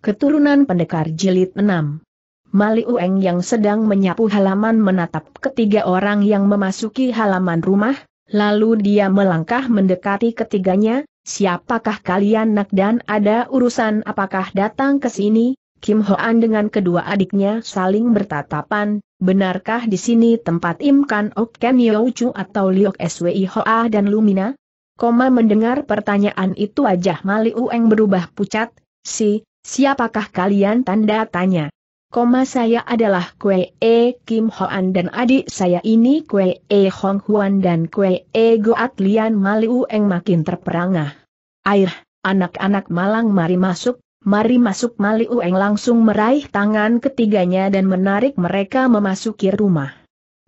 Keturunan Pendekar Jilid 6 Mali Ueng yang sedang menyapu halaman menatap ketiga orang yang memasuki halaman rumah, lalu dia melangkah mendekati ketiganya, siapakah kalian nak dan ada urusan apakah datang ke sini? Kim Hoan dengan kedua adiknya saling bertatapan, benarkah di sini tempat Im Kan Ok Ken Chu atau Liok Swi Hoa dan Lumina? Koma mendengar pertanyaan itu wajah Mali Ueng berubah pucat, si, Siapakah kalian tanda tanya? Koma saya adalah Kwe E Kim Hoan dan adik saya ini Kwe E Hong Huan dan Kwe E Goat Lian Maliu Eng makin terperangah. Air, anak-anak malang mari masuk, mari masuk Maliu Eng langsung meraih tangan ketiganya dan menarik mereka memasuki rumah.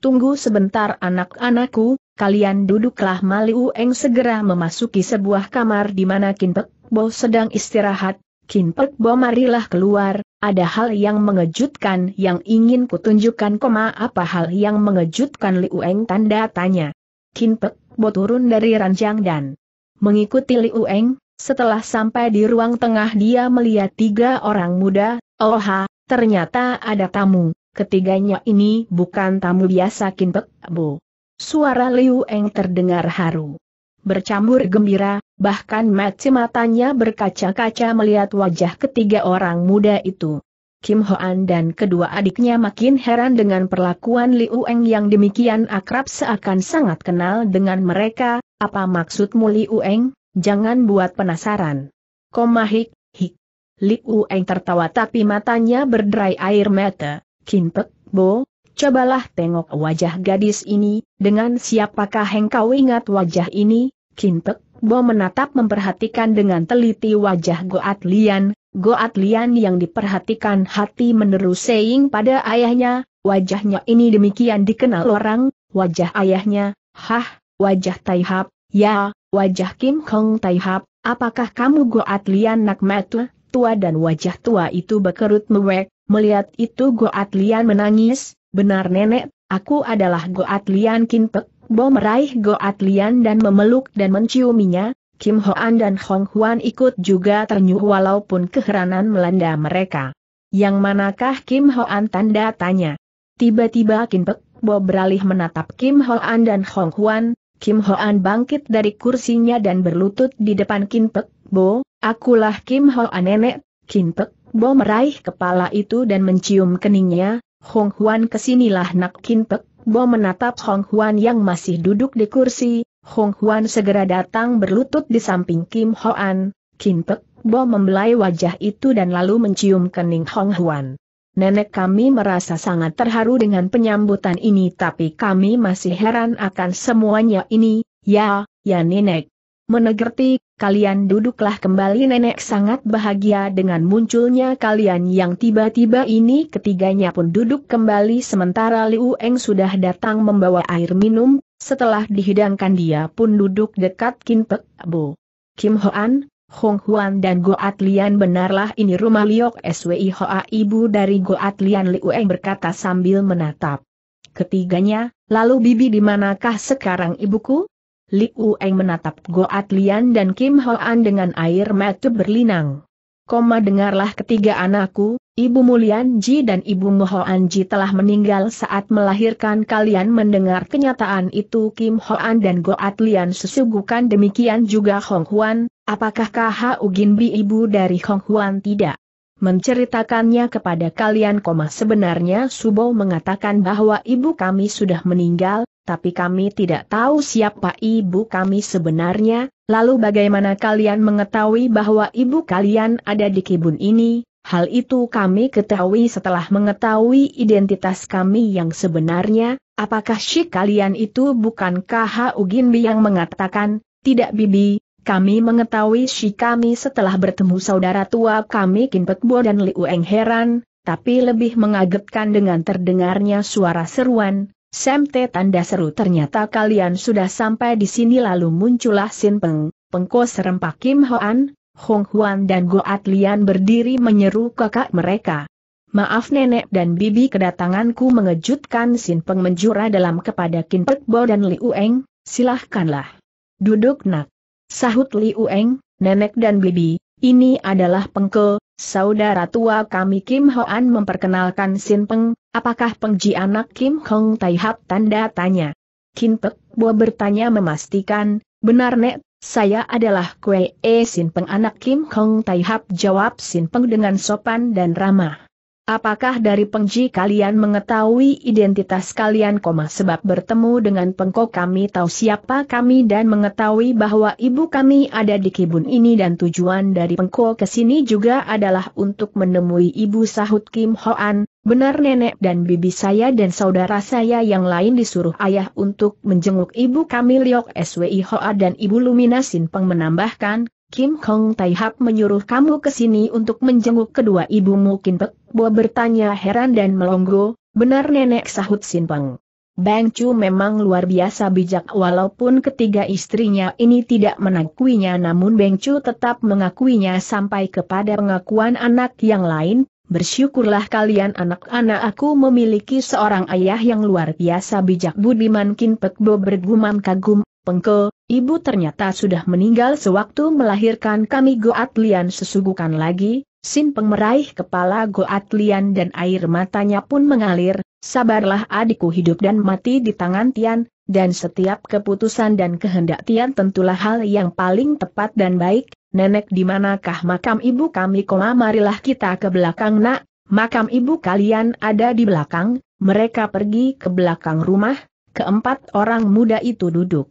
Tunggu sebentar anak-anakku, kalian duduklah Maliu Eng segera memasuki sebuah kamar di mana Kinpek Bo sedang istirahat, Kinpek Pek Bo marilah keluar, ada hal yang mengejutkan yang ingin kutunjukkan koma apa hal yang mengejutkan Liu Eng tanda tanya. Kinpek Pek Bo turun dari ranjang dan mengikuti Liu Eng, setelah sampai di ruang tengah dia melihat tiga orang muda, oh ternyata ada tamu, ketiganya ini bukan tamu biasa Kinpek Pek Bo. Suara Liu Eng terdengar haru bercampur gembira, bahkan mati matanya berkaca-kaca melihat wajah ketiga orang muda itu. Kim Hoan dan kedua adiknya makin heran dengan perlakuan Liu Eng yang demikian akrab seakan sangat kenal dengan mereka, apa maksudmu Liu Eng? Jangan buat penasaran. Koma hik, hik. Liu Eng tertawa tapi matanya berderai air mata. Kim Pek Bo, Cobalah tengok wajah gadis ini, dengan siapakah engkau ingat wajah ini, Kintek, Bo menatap memperhatikan dengan teliti wajah Goat Lian, Goat Lian yang diperhatikan hati menerus Seing pada ayahnya, wajahnya ini demikian dikenal orang, wajah ayahnya, hah, wajah Taihap, ya, wajah Kim Kong Taihap, apakah kamu Goat Lian nak metu, tua dan wajah tua itu berkerut mewek, melihat itu Goat Lian menangis, Benar nenek, aku adalah Goat Lian Kin Bo meraih Goat Lian dan memeluk dan menciuminya, Kim Hoan dan Hong Huan ikut juga ternyuh walaupun keheranan melanda mereka. Yang manakah Kim Hoan tanda tanya? Tiba-tiba Kim Pek Bo beralih menatap Kim Hoan dan Hong Huan, Kim Hoan bangkit dari kursinya dan berlutut di depan Kim Pek Bo, akulah Kim Hoan nenek, Kim Pek Bo meraih kepala itu dan mencium keningnya, Hong Huan kesinilah Nak kinpek, Bo menatap Hong Huan yang masih duduk di kursi, Hong Huan segera datang berlutut di samping Kim Hoan, kinpek, Bo membelai wajah itu dan lalu mencium kening Hong Huan. Nenek kami merasa sangat terharu dengan penyambutan ini tapi kami masih heran akan semuanya ini, ya, ya nenek menegerti, kalian duduklah kembali nenek sangat bahagia dengan munculnya kalian yang tiba-tiba ini ketiganya pun duduk kembali sementara Liu Eng sudah datang membawa air minum, setelah dihidangkan dia pun duduk dekat Kim Pek Bo. Kim Hoan, Hong Huan dan Goat Lian benarlah ini rumah Liok SWI Hoa ibu dari Goat Lian Liu Eng berkata sambil menatap. Ketiganya, lalu bibi di manakah sekarang ibuku? Li Ueng menatap Goat Lian dan Kim Hoan dengan air mata berlinang. Koma dengarlah ketiga anakku, Ibu Mulian Ji dan Ibu Mohoan Ji telah meninggal saat melahirkan kalian mendengar kenyataan itu Kim Hoan dan Goat Lian sesuguhkan demikian juga Hong Huan, apakah KH Ugin Bi Ibu dari Hong Huan tidak? Menceritakannya kepada kalian, sebenarnya Subo mengatakan bahwa ibu kami sudah meninggal, tapi kami tidak tahu siapa ibu kami sebenarnya, lalu bagaimana kalian mengetahui bahwa ibu kalian ada di kibun ini? Hal itu kami ketahui setelah mengetahui identitas kami yang sebenarnya, apakah si kalian itu bukan KH Uginbi yang mengatakan, tidak bibi, kami mengetahui si kami setelah bertemu saudara tua kami Kinpekbo dan Liu Eng heran, tapi lebih mengagetkan dengan terdengarnya suara seruan, Semte tanda seru ternyata kalian sudah sampai di sini lalu muncullah Sin Peng, Pengko serempak Kim Hoan, Hong Huan dan Go Atlian berdiri menyeru kakak mereka. Maaf nenek dan bibi kedatanganku mengejutkan Sin Peng menjura dalam kepada Kin Pek Bo dan Liu Eng, silahkanlah. Duduk nak. Sahut Liu Eng, nenek dan bibi, ini adalah Pengko, Saudara tua kami Kim Hoan memperkenalkan Sin Peng, apakah Pengji anak Kim Hong Tai Hap tanda tanya. Kim Pek Bo bertanya memastikan, benar Nek, saya adalah kue E Sin Peng anak Kim Hong Tai Hap jawab Sin Peng dengan sopan dan ramah. Apakah dari pengji kalian mengetahui identitas kalian sebab bertemu dengan pengkok kami tahu siapa kami dan mengetahui bahwa ibu kami ada di kibun ini dan tujuan dari pengkok ke sini juga adalah untuk menemui ibu sahut Kim Hoan, benar nenek dan bibi saya dan saudara saya yang lain disuruh ayah untuk menjenguk ibu kami Liok SWI Hoa dan ibu Luminasin Peng menambahkan, Kim Kong Tai Hap menyuruh kamu ke sini untuk menjenguk kedua ibumu Kim Pek, Bo bertanya heran dan melongo, benar nenek sahut Sin Peng. Bang Chu memang luar biasa bijak walaupun ketiga istrinya ini tidak menakuinya namun Bang Chu tetap mengakuinya sampai kepada pengakuan anak yang lain, bersyukurlah kalian anak-anak aku memiliki seorang ayah yang luar biasa bijak Budiman Kim Pek Bo bergumam kagum, Pengko, ibu ternyata sudah meninggal sewaktu melahirkan kami Goat Lian sesugukan lagi, Sin Peng meraih kepala Goat Lian dan air matanya pun mengalir, sabarlah adikku hidup dan mati di tangan Tian, dan setiap keputusan dan kehendak Tian tentulah hal yang paling tepat dan baik, nenek di manakah makam ibu kami koma marilah kita ke belakang nak, makam ibu kalian ada di belakang, mereka pergi ke belakang rumah, keempat orang muda itu duduk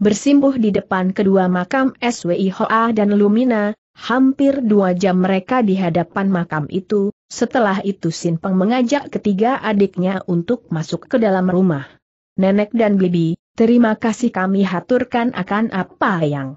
bersimpuh di depan kedua makam SWI Hoa dan Lumina, hampir dua jam mereka di hadapan makam itu, setelah itu Sin Peng mengajak ketiga adiknya untuk masuk ke dalam rumah. Nenek dan Bibi, terima kasih kami haturkan akan apa yang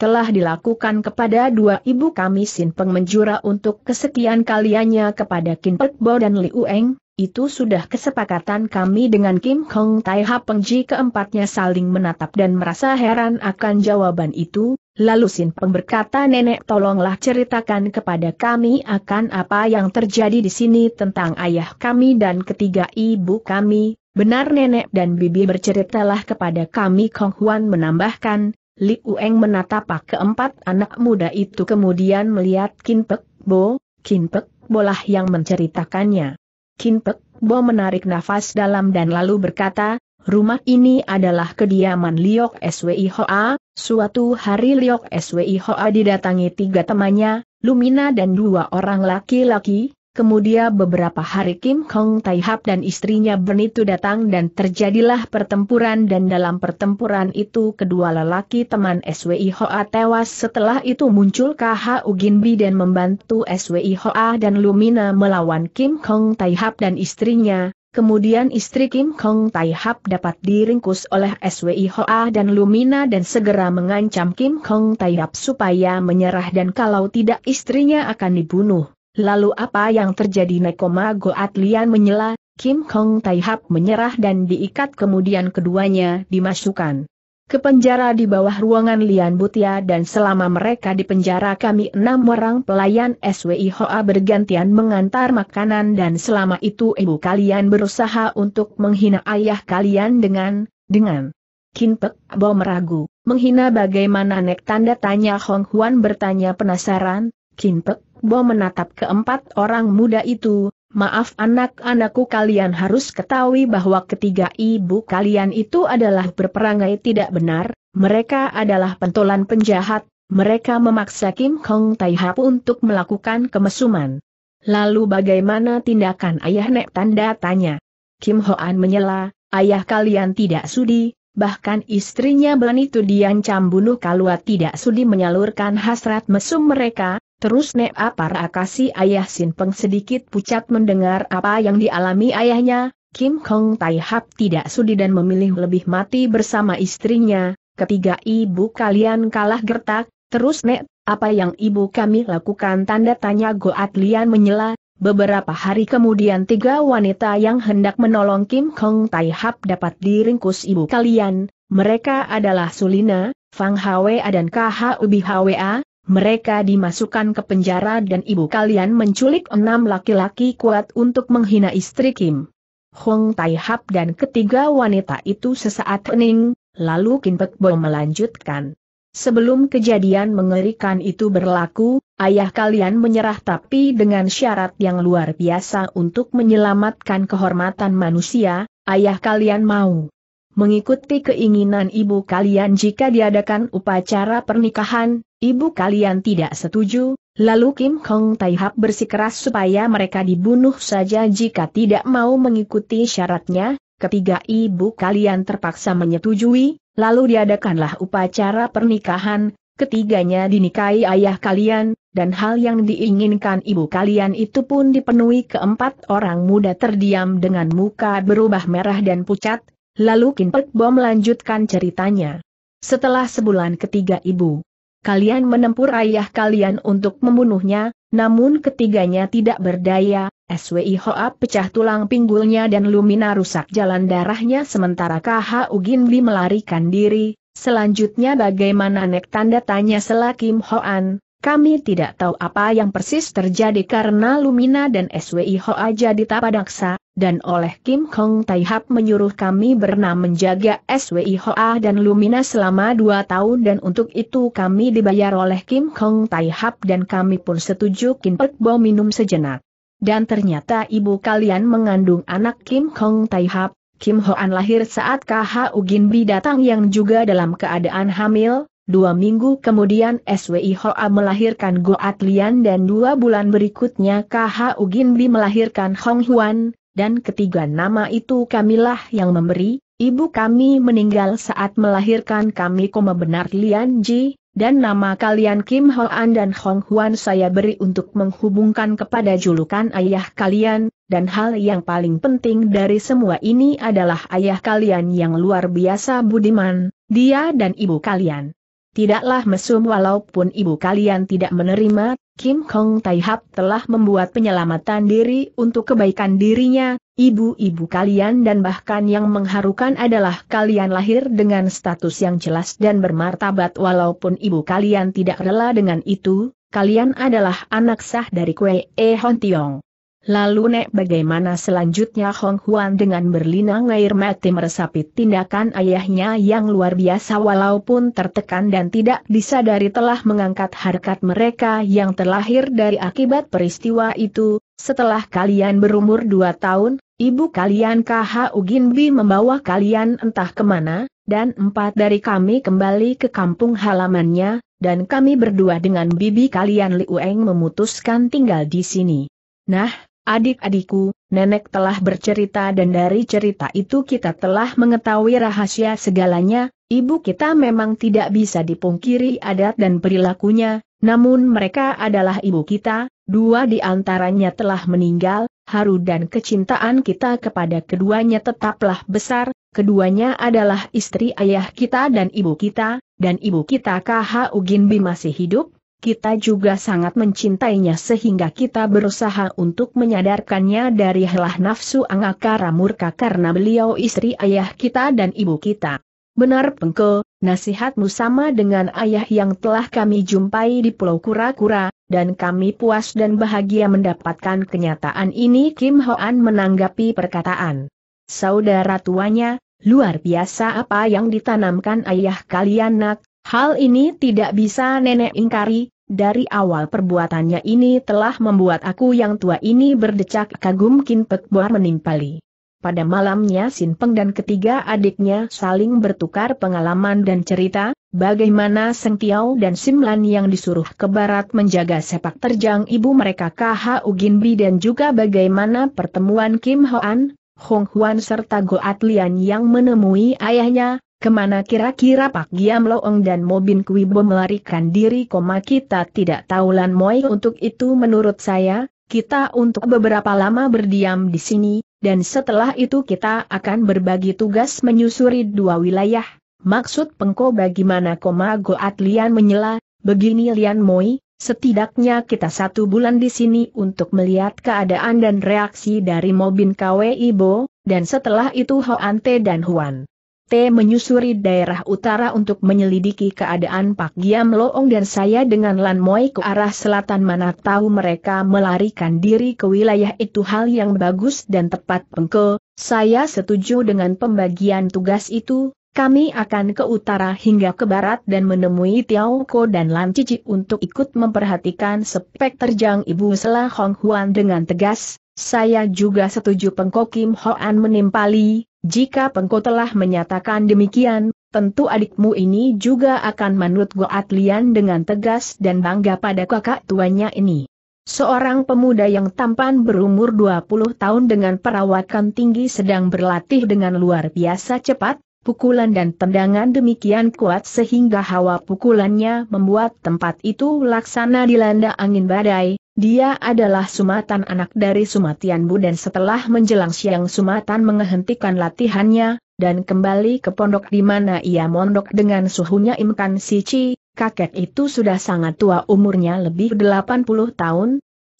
telah dilakukan kepada dua ibu kami Sin Peng menjura untuk kesekian kaliannya kepada Kin Pek Bo dan Liu Eng, itu sudah kesepakatan kami dengan Kim Hong Taiha Pengji keempatnya saling menatap dan merasa heran akan jawaban itu, lalu Sin Peng berkata nenek tolonglah ceritakan kepada kami akan apa yang terjadi di sini tentang ayah kami dan ketiga ibu kami, benar nenek dan bibi berceritalah kepada kami Kong Huan menambahkan, Li Ueng menatap keempat anak muda itu kemudian melihat Kim Pek Bo, Kim Pek Bolah yang menceritakannya. Kinpek, Bo menarik nafas dalam dan lalu berkata, rumah ini adalah kediaman Liok Swi Hoa, suatu hari Liok Swi Hoa didatangi tiga temannya, Lumina dan dua orang laki-laki, Kemudian beberapa hari Kim Hong Taihap dan istrinya itu datang dan terjadilah pertempuran dan dalam pertempuran itu kedua lelaki teman SWI Hoa tewas setelah itu muncul KH Uginbi dan membantu SWI Hoa dan Lumina melawan Kim Hong Taihap dan istrinya, kemudian istri Kim Hong Taihap dapat diringkus oleh SWI Hoa dan Lumina dan segera mengancam Kim Hong Taihap supaya menyerah dan kalau tidak istrinya akan dibunuh. Lalu apa yang terjadi Nekoma Goat Lian menyela, Kim Hong Tai Hap menyerah dan diikat kemudian keduanya dimasukkan ke penjara di bawah ruangan Lian Butia dan selama mereka di penjara kami enam orang pelayan SWI Hoa bergantian mengantar makanan dan selama itu ibu kalian berusaha untuk menghina ayah kalian dengan, dengan Pek Bo meragu, menghina bagaimana Nek tanda tanya Hong Huan bertanya penasaran, Pek Bo menatap keempat orang muda itu, maaf anak-anakku kalian harus ketahui bahwa ketiga ibu kalian itu adalah berperangai tidak benar, mereka adalah pentolan penjahat, mereka memaksa Kim Kong Tai Hap untuk melakukan kemesuman. Lalu bagaimana tindakan ayah Nek tanda tanya? Kim Hoan menyela, ayah kalian tidak sudi, bahkan istrinya Ban itu diancam bunuh kalau tidak sudi menyalurkan hasrat mesum mereka, terus nek apa akasi ayah Sin Peng sedikit pucat mendengar apa yang dialami ayahnya, Kim Kong Tai Hap tidak sudi dan memilih lebih mati bersama istrinya, ketiga ibu kalian kalah gertak, terus Nek apa yang ibu kami lakukan tanda tanya Goat Lian menyela, beberapa hari kemudian tiga wanita yang hendak menolong Kim Hong Tai Hap dapat diringkus ibu kalian, mereka adalah Sulina, Fang Hwa dan KH Ubi Hwa, mereka dimasukkan ke penjara dan ibu kalian menculik enam laki-laki kuat untuk menghina istri Kim. Hong Tai Hap dan ketiga wanita itu sesaat hening, lalu Kim Pek Bo melanjutkan. Sebelum kejadian mengerikan itu berlaku, ayah kalian menyerah tapi dengan syarat yang luar biasa untuk menyelamatkan kehormatan manusia, ayah kalian mau mengikuti keinginan ibu kalian jika diadakan upacara pernikahan, ibu kalian tidak setuju, lalu Kim Kong Taihap bersikeras supaya mereka dibunuh saja jika tidak mau mengikuti syaratnya, ketiga ibu kalian terpaksa menyetujui, Lalu diadakanlah upacara pernikahan, ketiganya dinikahi ayah kalian, dan hal yang diinginkan ibu kalian itu pun dipenuhi keempat orang muda terdiam dengan muka berubah merah dan pucat, lalu Kin Pek Bom melanjutkan ceritanya. Setelah sebulan ketiga ibu, kalian menempur ayah kalian untuk membunuhnya, namun ketiganya tidak berdaya, SWI Hoa pecah tulang pinggulnya dan Lumina rusak jalan darahnya sementara KH Ugin melarikan diri, selanjutnya bagaimana nek tanda tanya selakim Hoan, kami tidak tahu apa yang persis terjadi karena Lumina dan SWI Hoa jadi tapadaksa, dan oleh Kim Kong Taihap menyuruh kami bernama menjaga SWI Hoa dan Lumina selama dua tahun dan untuk itu kami dibayar oleh Kim Kong Taihap dan kami pun setuju Kim Pek Bo minum sejenak. Dan ternyata ibu kalian mengandung anak Kim Hong Taihap. Kim Hoan lahir saat Ugin Bi datang yang juga dalam keadaan hamil, dua minggu kemudian SWI Hoa melahirkan Goat Lian dan dua bulan berikutnya Ugin Bi melahirkan Hong Huan, dan ketiga nama itu kamilah yang memberi, ibu kami meninggal saat melahirkan kami koma benar Lian Ji, dan nama kalian Kim Hoan dan Hong Huan saya beri untuk menghubungkan kepada julukan ayah kalian, dan hal yang paling penting dari semua ini adalah ayah kalian yang luar biasa budiman, dia dan ibu kalian. Tidaklah mesum walaupun ibu kalian tidak menerima, Kim Tai Taihap telah membuat penyelamatan diri untuk kebaikan dirinya, ibu-ibu kalian dan bahkan yang mengharukan adalah kalian lahir dengan status yang jelas dan bermartabat walaupun ibu kalian tidak rela dengan itu, kalian adalah anak sah dari Kwe E Hon Tiong. Lalu Nek bagaimana selanjutnya Hong Huan dengan berlinang air mati meresapi tindakan ayahnya yang luar biasa walaupun tertekan dan tidak disadari telah mengangkat harkat mereka yang terlahir dari akibat peristiwa itu, setelah kalian berumur dua tahun, ibu kalian KH Uginbi membawa kalian entah kemana, dan empat dari kami kembali ke kampung halamannya, dan kami berdua dengan bibi kalian Liu Eng memutuskan tinggal di sini. Nah, Adik-adikku, nenek telah bercerita dan dari cerita itu kita telah mengetahui rahasia segalanya, ibu kita memang tidak bisa dipungkiri adat dan perilakunya, namun mereka adalah ibu kita, dua di antaranya telah meninggal, haru dan kecintaan kita kepada keduanya tetaplah besar, keduanya adalah istri ayah kita dan ibu kita, dan ibu kita KH Ugin masih hidup, kita juga sangat mencintainya sehingga kita berusaha untuk menyadarkannya dari helah nafsu angakara murka karena beliau istri ayah kita dan ibu kita. Benar Pengko, nasihatmu sama dengan ayah yang telah kami jumpai di Pulau Kura-Kura, dan kami puas dan bahagia mendapatkan kenyataan ini Kim Hoan menanggapi perkataan. Saudara tuanya, luar biasa apa yang ditanamkan ayah kalian nak, Hal ini tidak bisa nenek ingkari, dari awal perbuatannya ini telah membuat aku yang tua ini berdecak kagum Kin Pek Boar menimpali. Pada malamnya Sin Peng dan ketiga adiknya saling bertukar pengalaman dan cerita, bagaimana Seng Tiao dan Sim Lan yang disuruh ke barat menjaga sepak terjang ibu mereka KH Bi dan juga bagaimana pertemuan Kim Hoan, Hong Huan serta Goat Lian yang menemui ayahnya, Kemana kira-kira Pak Giam Loong dan Mobin Kuibo melarikan diri koma kita tidak tahu Lan Moi untuk itu menurut saya, kita untuk beberapa lama berdiam di sini, dan setelah itu kita akan berbagi tugas menyusuri dua wilayah. Maksud pengko bagaimana koma Goat Lian menyela, begini Lian Moi, setidaknya kita satu bulan di sini untuk melihat keadaan dan reaksi dari Mobin KW Ibo, dan setelah itu Hoante dan Huan. T menyusuri daerah utara untuk menyelidiki keadaan Pak Giam Loong dan saya dengan Lan Moi ke arah selatan mana tahu mereka melarikan diri ke wilayah itu hal yang bagus dan tepat pengke, saya setuju dengan pembagian tugas itu, kami akan ke utara hingga ke barat dan menemui Tiao Ko dan Lan Cici untuk ikut memperhatikan spek terjang Ibu Selah Hong Huan dengan tegas, saya juga setuju Pengko Kim Hoan menimpali, jika pengko telah menyatakan demikian, tentu adikmu ini juga akan menurut Goat Lian dengan tegas dan bangga pada kakak tuanya ini. Seorang pemuda yang tampan berumur 20 tahun dengan perawakan tinggi sedang berlatih dengan luar biasa cepat, Pukulan dan tendangan demikian kuat sehingga hawa pukulannya membuat tempat itu laksana dilanda angin badai. Dia adalah Sumatan anak dari Sumatian Bu dan setelah menjelang siang Sumatan menghentikan latihannya, dan kembali ke pondok di mana ia mondok dengan suhunya Imkan Sici, kakek itu sudah sangat tua umurnya lebih 80 tahun.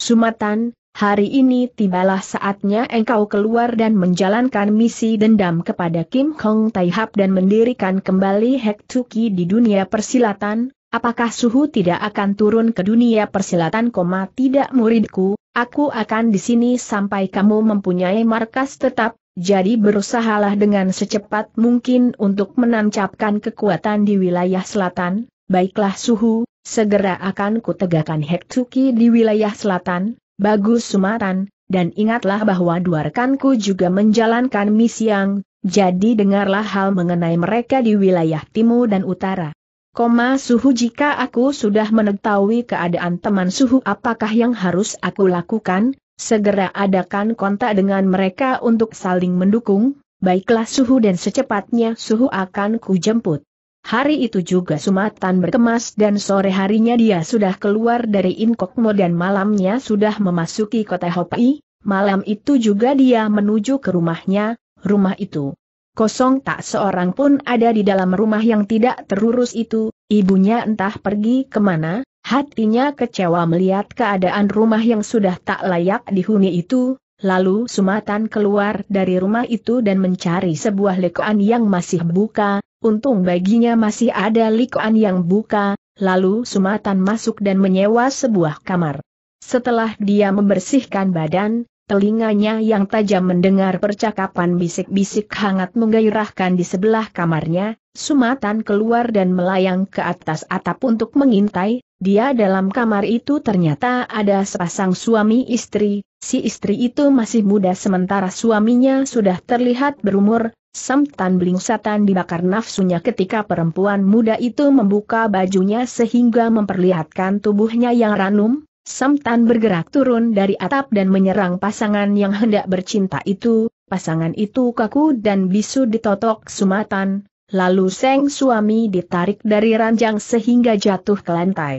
Sumatan, hari ini tibalah saatnya engkau keluar dan menjalankan misi dendam kepada Kim Hong Taihap dan mendirikan kembali Tuki di dunia persilatan, apakah suhu tidak akan turun ke dunia persilatan tidak muridku, aku akan di sini sampai kamu mempunyai markas tetap, jadi berusahalah dengan secepat mungkin untuk menancapkan kekuatan di wilayah selatan, baiklah suhu, segera akan kutegakkan Tuki di wilayah selatan, Bagus Sumatan, dan ingatlah bahwa dua rekanku juga menjalankan misi yang, jadi dengarlah hal mengenai mereka di wilayah timur dan utara. Koma suhu jika aku sudah mengetahui keadaan teman suhu apakah yang harus aku lakukan, segera adakan kontak dengan mereka untuk saling mendukung, baiklah suhu dan secepatnya suhu akan kujemput. Hari itu juga Sumatan berkemas dan sore harinya dia sudah keluar dari Inkokmo dan malamnya sudah memasuki kota Hopi. malam itu juga dia menuju ke rumahnya, rumah itu. Kosong tak seorang pun ada di dalam rumah yang tidak terurus itu, ibunya entah pergi kemana, hatinya kecewa melihat keadaan rumah yang sudah tak layak dihuni itu, Lalu Sumatan keluar dari rumah itu dan mencari sebuah lekoan yang masih buka, Untung baginya masih ada likuan yang buka, lalu Sumatan masuk dan menyewa sebuah kamar. Setelah dia membersihkan badan, telinganya yang tajam mendengar percakapan bisik-bisik hangat menggairahkan di sebelah kamarnya, Sumatan keluar dan melayang ke atas atap untuk mengintai, dia dalam kamar itu ternyata ada sepasang suami istri, si istri itu masih muda sementara suaminya sudah terlihat berumur, Samtan Bling Satan dibakar nafsunya ketika perempuan muda itu membuka bajunya sehingga memperlihatkan tubuhnya yang ranum, Samtan bergerak turun dari atap dan menyerang pasangan yang hendak bercinta itu, pasangan itu kaku dan bisu ditotok sumatan, lalu Seng suami ditarik dari ranjang sehingga jatuh ke lantai.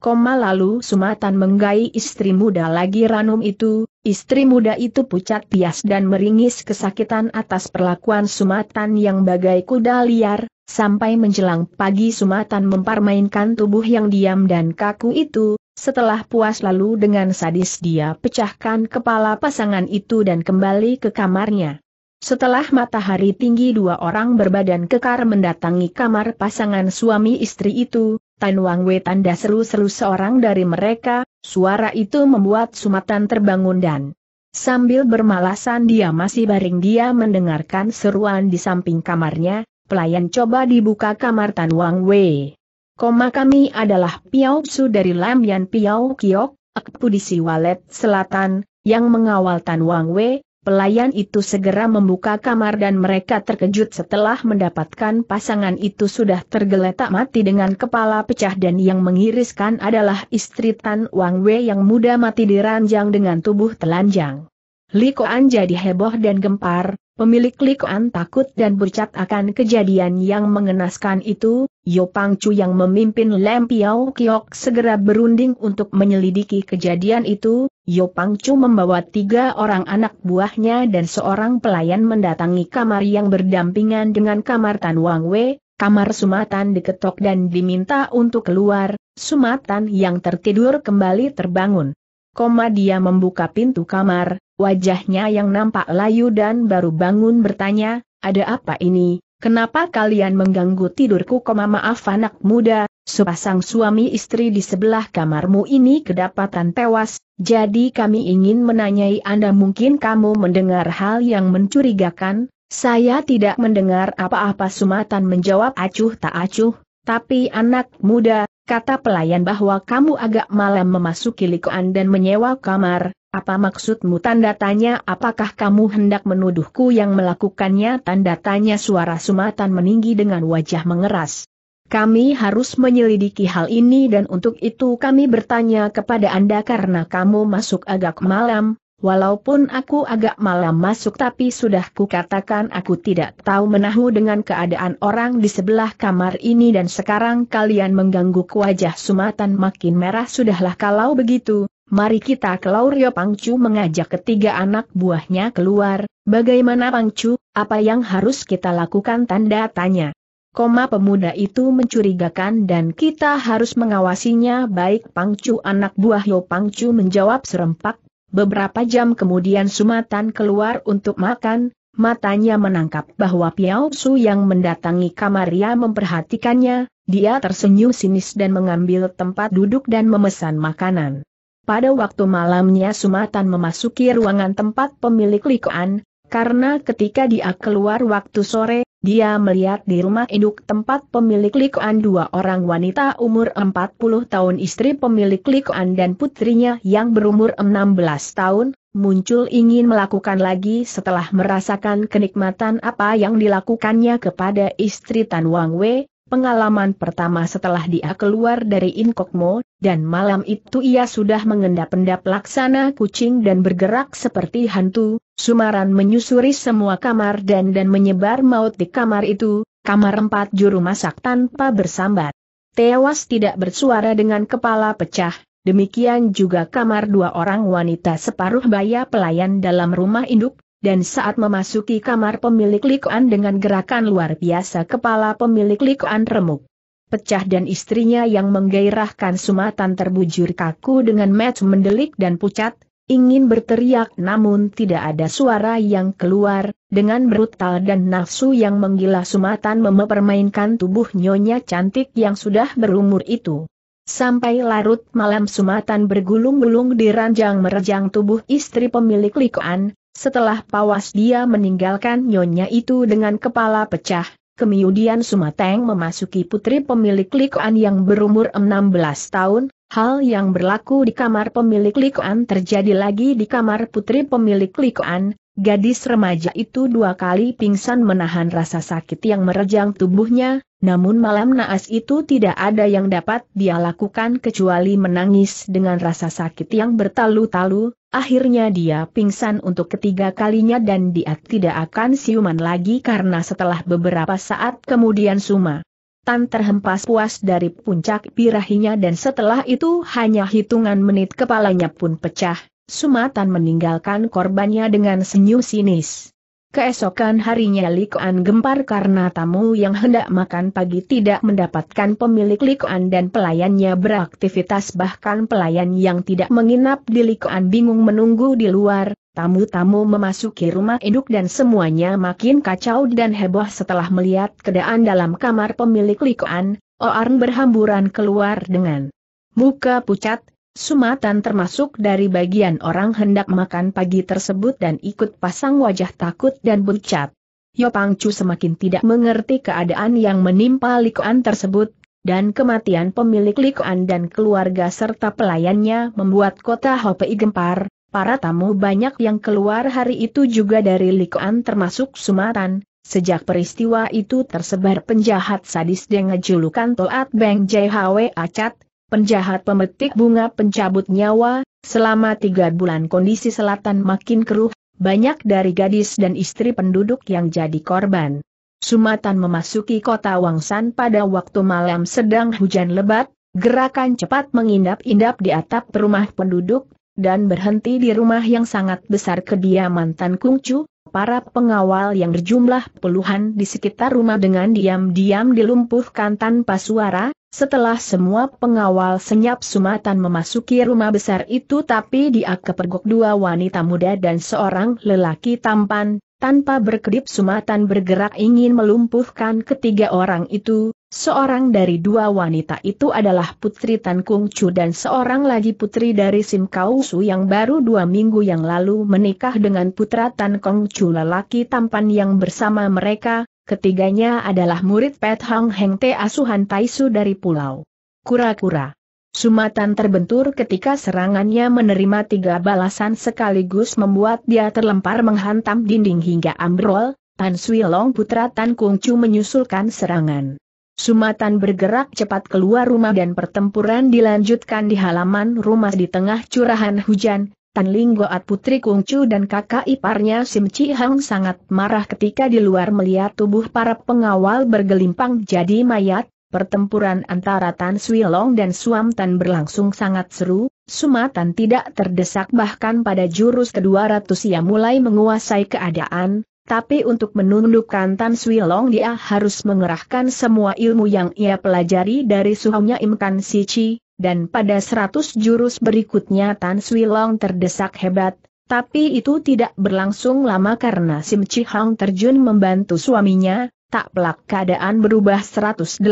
Koma lalu sumatan menggai istri muda lagi ranum itu, Istri muda itu pucat pias dan meringis kesakitan atas perlakuan Sumatan yang bagai kuda liar, sampai menjelang pagi Sumatan mempermainkan tubuh yang diam dan kaku itu, setelah puas lalu dengan sadis dia pecahkan kepala pasangan itu dan kembali ke kamarnya. Setelah matahari tinggi dua orang berbadan kekar mendatangi kamar pasangan suami istri itu, Tan Wang Wei tanda seru-seru seorang dari mereka, Suara itu membuat Sumatan terbangun dan sambil bermalasan dia masih baring dia mendengarkan seruan di samping kamarnya, pelayan coba dibuka kamar Tan Wang Wei. Koma kami adalah Piao Su dari Lamian Piao Kiok, Ekpudisi Walet Selatan, yang mengawal Tan Wang Wei, Pelayan itu segera membuka kamar dan mereka terkejut setelah mendapatkan pasangan itu sudah tergeletak mati dengan kepala pecah dan yang mengiriskan adalah istri Tan Wang Wei yang muda mati diranjang dengan tubuh telanjang. Li Koan jadi heboh dan gempar, pemilik Li Koan takut dan bercat akan kejadian yang mengenaskan itu, Yo Pang Chu yang memimpin Lem Piao Kiok segera berunding untuk menyelidiki kejadian itu, Yopangcu membawa tiga orang anak buahnya dan seorang pelayan mendatangi kamar yang berdampingan dengan kamar Tan Wang Wei, kamar Sumatan diketok dan diminta untuk keluar, Sumatan yang tertidur kembali terbangun. Koma dia membuka pintu kamar, wajahnya yang nampak layu dan baru bangun bertanya, ada apa ini, kenapa kalian mengganggu tidurku? Koma maaf anak muda, sepasang suami istri di sebelah kamarmu ini kedapatan tewas, jadi kami ingin menanyai Anda mungkin kamu mendengar hal yang mencurigakan, saya tidak mendengar apa-apa Sumatan menjawab acuh tak acuh, tapi anak muda, kata pelayan bahwa kamu agak malam memasuki likoan dan menyewa kamar, apa maksudmu tanda tanya apakah kamu hendak menuduhku yang melakukannya tanda tanya suara sumatan meninggi dengan wajah mengeras. Kami harus menyelidiki hal ini dan untuk itu kami bertanya kepada Anda karena kamu masuk agak malam, walaupun aku agak malam masuk tapi sudah kukatakan aku tidak tahu menahu dengan keadaan orang di sebelah kamar ini dan sekarang kalian mengganggu wajah Sumatan makin merah sudahlah kalau begitu, mari kita ke Laurio Pangcu mengajak ketiga anak buahnya keluar, bagaimana Pangcu, apa yang harus kita lakukan tanda tanya koma pemuda itu mencurigakan dan kita harus mengawasinya baik Pangcu anak buah Yo Pangcu menjawab serempak, beberapa jam kemudian Sumatan keluar untuk makan, matanya menangkap bahwa Piao Su yang mendatangi kamaria memperhatikannya, dia tersenyum sinis dan mengambil tempat duduk dan memesan makanan. Pada waktu malamnya Sumatan memasuki ruangan tempat pemilik likoan, karena ketika dia keluar waktu sore, dia melihat di rumah induk tempat pemilik Likuan dua orang wanita umur 40 tahun istri pemilik Likuan dan putrinya yang berumur 16 tahun, muncul ingin melakukan lagi setelah merasakan kenikmatan apa yang dilakukannya kepada istri Tan Wang Wei, pengalaman pertama setelah dia keluar dari Inkokmo, dan malam itu ia sudah mengendap-endap laksana kucing dan bergerak seperti hantu, Sumaran menyusuri semua kamar dan dan menyebar maut di kamar itu, kamar empat juru masak tanpa bersambat. Tewas tidak bersuara dengan kepala pecah, demikian juga kamar dua orang wanita separuh baya pelayan dalam rumah induk, dan saat memasuki kamar pemilik Likuan dengan gerakan luar biasa kepala pemilik Likuan remuk. Pecah dan istrinya yang menggairahkan sumatan terbujur kaku dengan match mendelik dan pucat, ingin berteriak namun tidak ada suara yang keluar, dengan brutal dan nafsu yang menggila sumatan mempermainkan tubuh nyonya cantik yang sudah berumur itu. Sampai larut malam sumatan bergulung-gulung di ranjang merejang tubuh istri pemilik likuan, setelah pawas dia meninggalkan nyonya itu dengan kepala pecah, kemudian Sumateng memasuki putri pemilik Likuan yang berumur 16 tahun, hal yang berlaku di kamar pemilik Likuan terjadi lagi di kamar putri pemilik Likuan, Gadis remaja itu dua kali pingsan menahan rasa sakit yang merejang tubuhnya, namun malam naas itu tidak ada yang dapat dia lakukan kecuali menangis dengan rasa sakit yang bertalu-talu, akhirnya dia pingsan untuk ketiga kalinya dan dia tidak akan siuman lagi karena setelah beberapa saat kemudian Suma. Tan terhempas puas dari puncak pirahinya dan setelah itu hanya hitungan menit kepalanya pun pecah, Sumatan meninggalkan korbannya dengan senyum sinis. Keesokan harinya Likuan gempar karena tamu yang hendak makan pagi tidak mendapatkan pemilik Likuan dan pelayannya beraktivitas bahkan pelayan yang tidak menginap di Likuan bingung menunggu di luar, tamu-tamu memasuki rumah induk dan semuanya makin kacau dan heboh setelah melihat keadaan dalam kamar pemilik Likuan, Oarn berhamburan keluar dengan muka pucat, Sumatan termasuk dari bagian orang hendak makan pagi tersebut dan ikut pasang wajah takut dan bucat. Yopangcu semakin tidak mengerti keadaan yang menimpa Likuan tersebut, dan kematian pemilik Likuan dan keluarga serta pelayannya membuat kota Hopei gempar, para tamu banyak yang keluar hari itu juga dari Likuan termasuk Sumatan, Sejak peristiwa itu tersebar penjahat sadis dengan julukan Toat Beng Jaihawe Acat, penjahat pemetik bunga pencabut nyawa, selama tiga bulan kondisi selatan makin keruh, banyak dari gadis dan istri penduduk yang jadi korban. Sumatan memasuki kota Wangsan pada waktu malam sedang hujan lebat, gerakan cepat mengindap-indap di atap rumah penduduk, dan berhenti di rumah yang sangat besar kediaman Tan Chu, para pengawal yang berjumlah puluhan di sekitar rumah dengan diam-diam dilumpuhkan tanpa suara, setelah semua pengawal senyap sumatan memasuki rumah besar itu tapi dia kepergok dua wanita muda dan seorang lelaki tampan, tanpa berkedip sumatan bergerak ingin melumpuhkan ketiga orang itu, Seorang dari dua wanita itu adalah Putri Tan Kung Chu dan seorang lagi putri dari Sim Kau Su yang baru dua minggu yang lalu menikah dengan putra Tan Kung Chu lelaki tampan yang bersama mereka, ketiganya adalah murid Pet Hong Heng Te Asuhan Taisu dari Pulau Kura-Kura. Sumatan terbentur ketika serangannya menerima tiga balasan sekaligus membuat dia terlempar menghantam dinding hingga ambrol, Tan Sui Long putra Tan Kung Chu menyusulkan serangan. Sumatan bergerak cepat keluar rumah dan pertempuran dilanjutkan di halaman rumah di tengah curahan hujan. Tan Linggoat putri Kungcu dan kakak iparnya Sim Chi Hang sangat marah ketika di luar melihat tubuh para pengawal bergelimpang jadi mayat. Pertempuran antara Tan Sui Long dan Suam Tan berlangsung sangat seru, Sumatan tidak terdesak bahkan pada jurus ke-200 ia mulai menguasai keadaan, tapi untuk menundukkan Tan Sui Long dia harus mengerahkan semua ilmu yang ia pelajari dari suhunya Imkan Sici, dan pada seratus jurus berikutnya Tan Sui Long terdesak hebat, tapi itu tidak berlangsung lama karena Sim Chi Hang terjun membantu suaminya, tak pelak keadaan berubah 180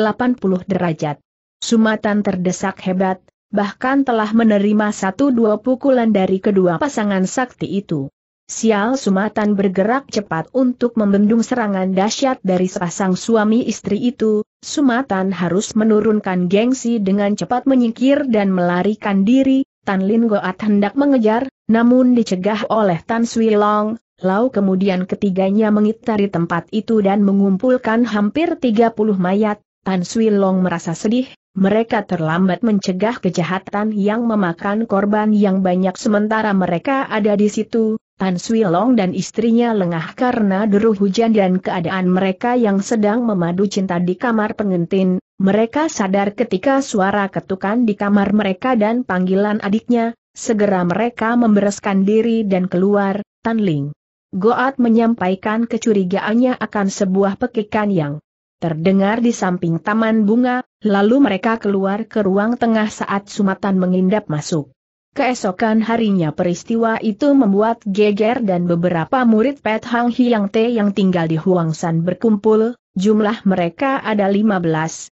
derajat. Sumatan terdesak hebat, bahkan telah menerima satu dua pukulan dari kedua pasangan sakti itu. Sial Sumatan bergerak cepat untuk membendung serangan dahsyat dari sepasang suami istri itu, Sumatan harus menurunkan gengsi dengan cepat menyingkir dan melarikan diri, Tan Lin Goat hendak mengejar, namun dicegah oleh Tan Sui Long, Lau kemudian ketiganya mengitari tempat itu dan mengumpulkan hampir 30 mayat, Tan Sui Long merasa sedih, mereka terlambat mencegah kejahatan yang memakan korban yang banyak sementara mereka ada di situ, Tan Sui Long dan istrinya lengah karena deru hujan dan keadaan mereka yang sedang memadu cinta di kamar pengantin. mereka sadar ketika suara ketukan di kamar mereka dan panggilan adiknya, segera mereka membereskan diri dan keluar, Tan Ling. Goat menyampaikan kecurigaannya akan sebuah pekikan yang terdengar di samping taman bunga, lalu mereka keluar ke ruang tengah saat sumatan mengindap masuk. Keesokan harinya peristiwa itu membuat geger dan beberapa murid Pet Hang Hiang Te yang tinggal di Huangsan berkumpul, jumlah mereka ada 15,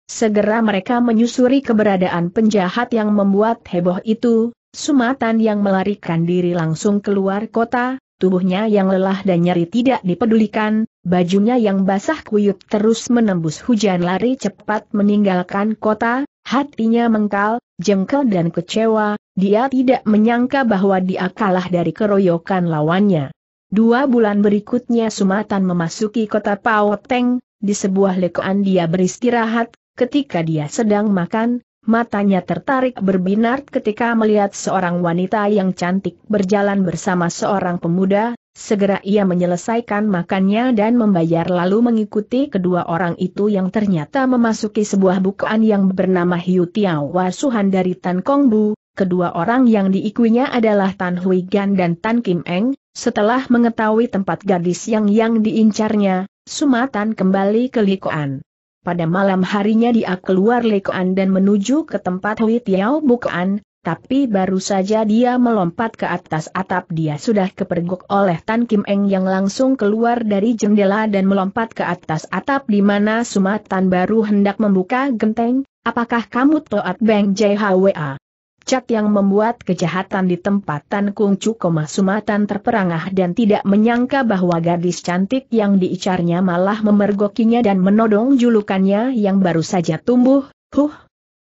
segera mereka menyusuri keberadaan penjahat yang membuat heboh itu, sumatan yang melarikan diri langsung keluar kota, tubuhnya yang lelah dan nyeri tidak dipedulikan, bajunya yang basah kuyup terus menembus hujan lari cepat meninggalkan kota, hatinya mengkal, jengkel dan kecewa, dia tidak menyangka bahwa dia kalah dari keroyokan lawannya. Dua bulan berikutnya Sumatan memasuki kota Paoteng, di sebuah lekoan dia beristirahat, ketika dia sedang makan, matanya tertarik berbinar ketika melihat seorang wanita yang cantik berjalan bersama seorang pemuda, segera ia menyelesaikan makannya dan membayar lalu mengikuti kedua orang itu yang ternyata memasuki sebuah bukaan yang bernama Hiu Tiao Wasuhan dari Tan Kong Bu, kedua orang yang diikuinya adalah Tan Hui Gan dan Tan Kim Eng, setelah mengetahui tempat gadis yang yang diincarnya, Sumatan kembali ke Likuan. Pada malam harinya dia keluar Lekoan dan menuju ke tempat Hui Tiao Bukaan, tapi baru saja dia melompat ke atas atap dia sudah kepergok oleh Tan Kim Eng yang langsung keluar dari jendela dan melompat ke atas atap di mana Sumatan baru hendak membuka genteng, apakah kamu toat Beng JHWA? Cat yang membuat kejahatan di tempat Tan Kung Koma Sumatan terperangah dan tidak menyangka bahwa gadis cantik yang diicarnya malah memergokinya dan menodong julukannya yang baru saja tumbuh, huh.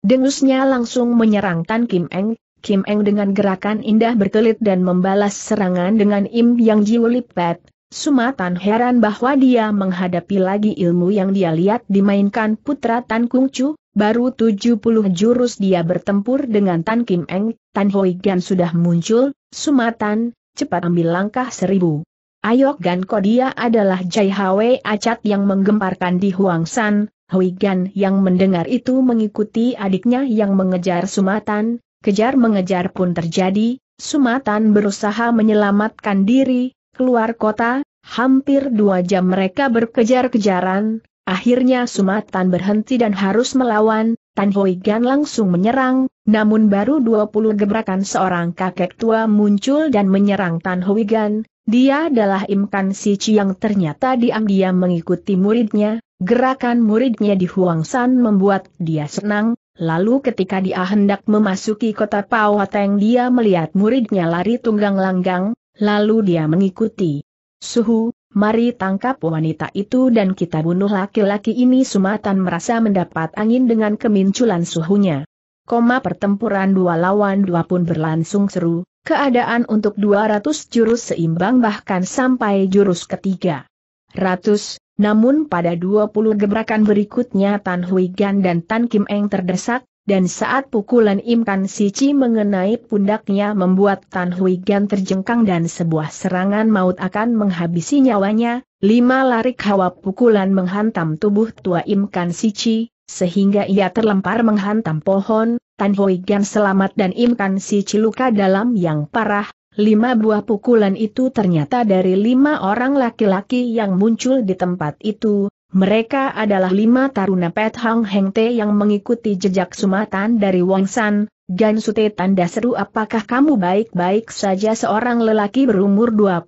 Dengusnya langsung menyerang Tan Kim Eng, Kim Eng dengan gerakan indah berkelit dan membalas serangan dengan Im Yang lipat. Sumatan heran bahwa dia menghadapi lagi ilmu yang dia lihat dimainkan putra Tan Kung Kungcu, Baru 70 jurus dia bertempur dengan Tan Kim Eng, Tan Hoi Gan sudah muncul, Sumatan, cepat ambil langkah seribu. Ayok Gan Ko dia adalah Jai Hwe Acat yang menggemparkan di Huang San, Hoi Gan yang mendengar itu mengikuti adiknya yang mengejar Sumatan, kejar mengejar pun terjadi, Sumatan berusaha menyelamatkan diri, keluar kota, hampir dua jam mereka berkejar-kejaran, Akhirnya Sumatan berhenti dan harus melawan, Tan Hoi Gan langsung menyerang, namun baru 20 gebrakan seorang kakek tua muncul dan menyerang Tan Hoi Gan, dia adalah Imkan Sici yang ternyata diam-diam mengikuti muridnya, gerakan muridnya di Huang San membuat dia senang, lalu ketika dia hendak memasuki kota Hateng dia melihat muridnya lari tunggang langgang, lalu dia mengikuti. Suhu, Mari tangkap wanita itu dan kita bunuh laki-laki ini Sumatan merasa mendapat angin dengan kemunculan suhunya. Koma pertempuran dua lawan dua pun berlangsung seru, keadaan untuk 200 jurus seimbang bahkan sampai jurus ketiga. Ratus, namun pada 20 gebrakan berikutnya Tan Hui Gan dan Tan Kim Eng terdesak, dan saat pukulan Imkan Sici mengenai pundaknya membuat Tan Hui Gan terjengkang dan sebuah serangan maut akan menghabisi nyawanya, lima larik hawa pukulan menghantam tubuh tua Imkan Sici, sehingga ia terlempar menghantam pohon, Tan Hui Gan selamat dan Imkan Sici luka dalam yang parah, lima buah pukulan itu ternyata dari lima orang laki-laki yang muncul di tempat itu, mereka adalah lima taruna Pet Hang Heng Te yang mengikuti jejak sumatan dari Wang San, Gan Sute tanda seru apakah kamu baik-baik saja seorang lelaki berumur 25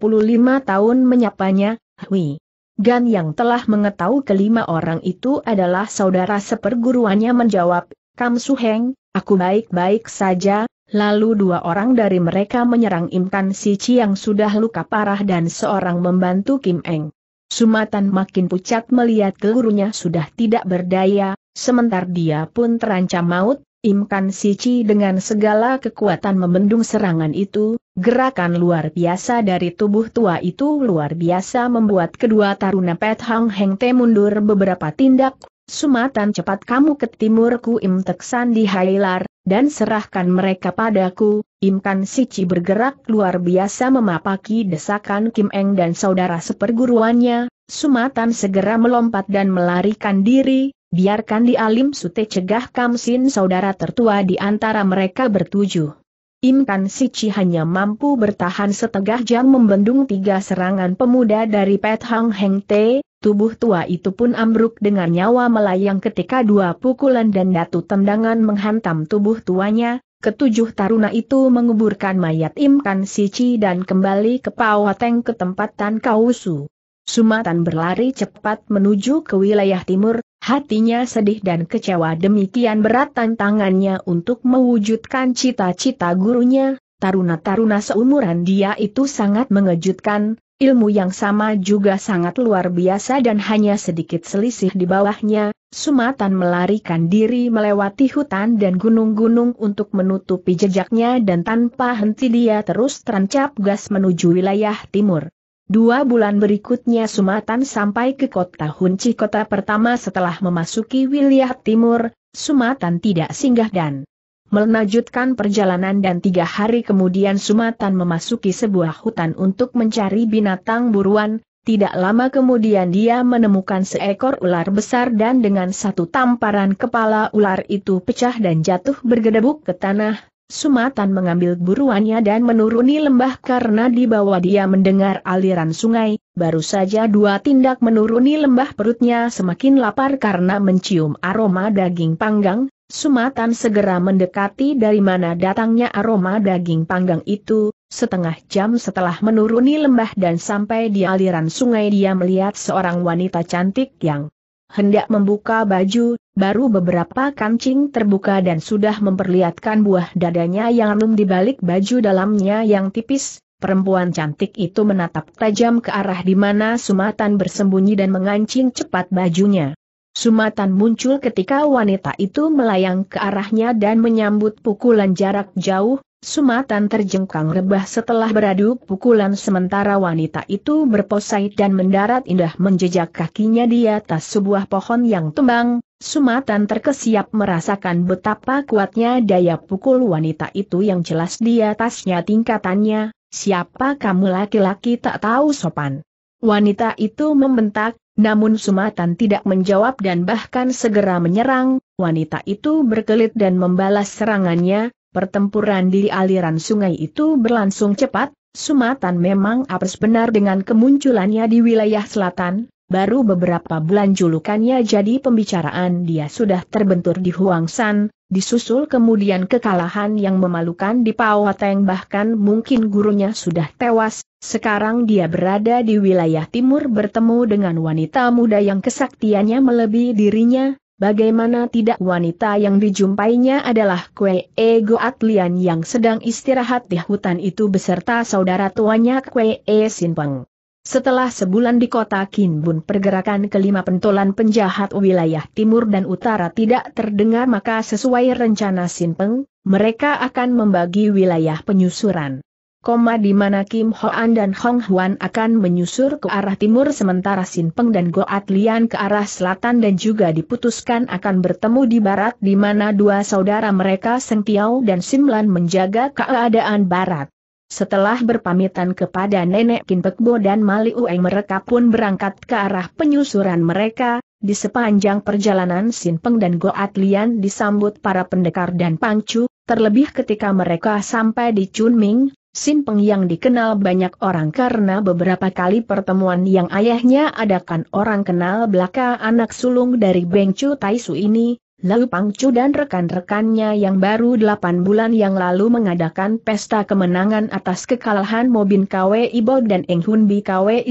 tahun menyapanya, Hui. Gan yang telah mengetahui kelima orang itu adalah saudara seperguruannya menjawab, Kam Su Heng, aku baik-baik saja, Lalu dua orang dari mereka menyerang Im Tan Si Chi yang sudah luka parah dan seorang membantu Kim Eng. Sumatan makin pucat melihat gurunya sudah tidak berdaya, sementara dia pun terancam maut, Imkan Sici dengan segala kekuatan membendung serangan itu, gerakan luar biasa dari tubuh tua itu luar biasa membuat kedua taruna Pet Hang Heng Te mundur beberapa tindak, Sumatan cepat kamu ke timurku Im Teksan di Hailar, dan serahkan mereka padaku, Im Kan Sici bergerak luar biasa memapaki desakan Kim Eng dan saudara seperguruannya, Sumatan segera melompat dan melarikan diri, biarkan di Alim Sute cegah Kamsin saudara tertua di antara mereka bertujuh. Kan Sici hanya mampu bertahan setengah jam membendung tiga serangan pemuda dari Pet Hang Heng Te, tubuh tua itu pun ambruk dengan nyawa melayang ketika dua pukulan dan datu tendangan menghantam tubuh tuanya, ketujuh taruna itu menguburkan mayat Imkan Sici dan kembali ke Pawateng ke tempat Tan Kausu. Sumatan berlari cepat menuju ke wilayah timur, hatinya sedih dan kecewa demikian berat tantangannya untuk mewujudkan cita-cita gurunya, taruna-taruna seumuran dia itu sangat mengejutkan, Ilmu yang sama juga sangat luar biasa dan hanya sedikit selisih di bawahnya, Sumatan melarikan diri melewati hutan dan gunung-gunung untuk menutupi jejaknya dan tanpa henti dia terus terancap gas menuju wilayah timur. Dua bulan berikutnya Sumatan sampai ke kota Hunci kota pertama setelah memasuki wilayah timur, Sumatan tidak singgah dan melanjutkan perjalanan dan tiga hari kemudian Sumatan memasuki sebuah hutan untuk mencari binatang buruan, tidak lama kemudian dia menemukan seekor ular besar dan dengan satu tamparan kepala ular itu pecah dan jatuh bergedebuk ke tanah. Sumatan mengambil buruannya dan menuruni lembah karena di bawah dia mendengar aliran sungai, baru saja dua tindak menuruni lembah perutnya semakin lapar karena mencium aroma daging panggang, Sumatan segera mendekati dari mana datangnya aroma daging panggang itu, setengah jam setelah menuruni lembah dan sampai di aliran sungai dia melihat seorang wanita cantik yang hendak membuka baju, baru beberapa kancing terbuka dan sudah memperlihatkan buah dadanya yang lum di balik baju dalamnya yang tipis, Perempuan cantik itu menatap tajam ke arah di mana Sumatan bersembunyi dan mengancing cepat bajunya. Sumatan muncul ketika wanita itu melayang ke arahnya dan menyambut pukulan jarak jauh, Sumatan terjengkang rebah setelah beradu pukulan sementara wanita itu berposai dan mendarat indah menjejak kakinya di atas sebuah pohon yang tembang. Sumatan terkesiap merasakan betapa kuatnya daya pukul wanita itu yang jelas di atasnya tingkatannya, siapa kamu laki-laki tak tahu sopan. Wanita itu membentak, namun Sumatan tidak menjawab dan bahkan segera menyerang, wanita itu berkelit dan membalas serangannya, pertempuran di aliran sungai itu berlangsung cepat, Sumatan memang apes benar dengan kemunculannya di wilayah selatan, Baru beberapa bulan julukannya jadi pembicaraan dia sudah terbentur di Huang San, disusul kemudian kekalahan yang memalukan di Powateng bahkan mungkin gurunya sudah tewas, sekarang dia berada di wilayah timur bertemu dengan wanita muda yang kesaktiannya melebihi dirinya, bagaimana tidak wanita yang dijumpainya adalah Kue Ego Atlian yang sedang istirahat di hutan itu beserta saudara tuanya Kue E Sinpeng. Setelah sebulan di kota Kinbun pergerakan kelima pentolan penjahat wilayah timur dan utara tidak terdengar maka sesuai rencana Sinpeng, mereka akan membagi wilayah penyusuran. Koma di mana Kim Hoan dan Hong Huan akan menyusur ke arah timur sementara Sinpeng dan Goat Lian ke arah selatan dan juga diputuskan akan bertemu di barat di mana dua saudara mereka Seng Tiao dan Simlan menjaga keadaan barat. Setelah berpamitan kepada nenek Bo dan Mali Ueng mereka pun berangkat ke arah penyusuran mereka, di sepanjang perjalanan Peng dan Goat Lian disambut para pendekar dan pangcu, terlebih ketika mereka sampai di Chunming, Peng yang dikenal banyak orang karena beberapa kali pertemuan yang ayahnya adakan orang kenal belaka anak sulung dari Bengcu Taisu ini, Lalu Pangcu dan rekan-rekannya yang baru delapan bulan yang lalu mengadakan pesta kemenangan atas kekalahan Mobin Kwe Ibo dan Eng Hun Bi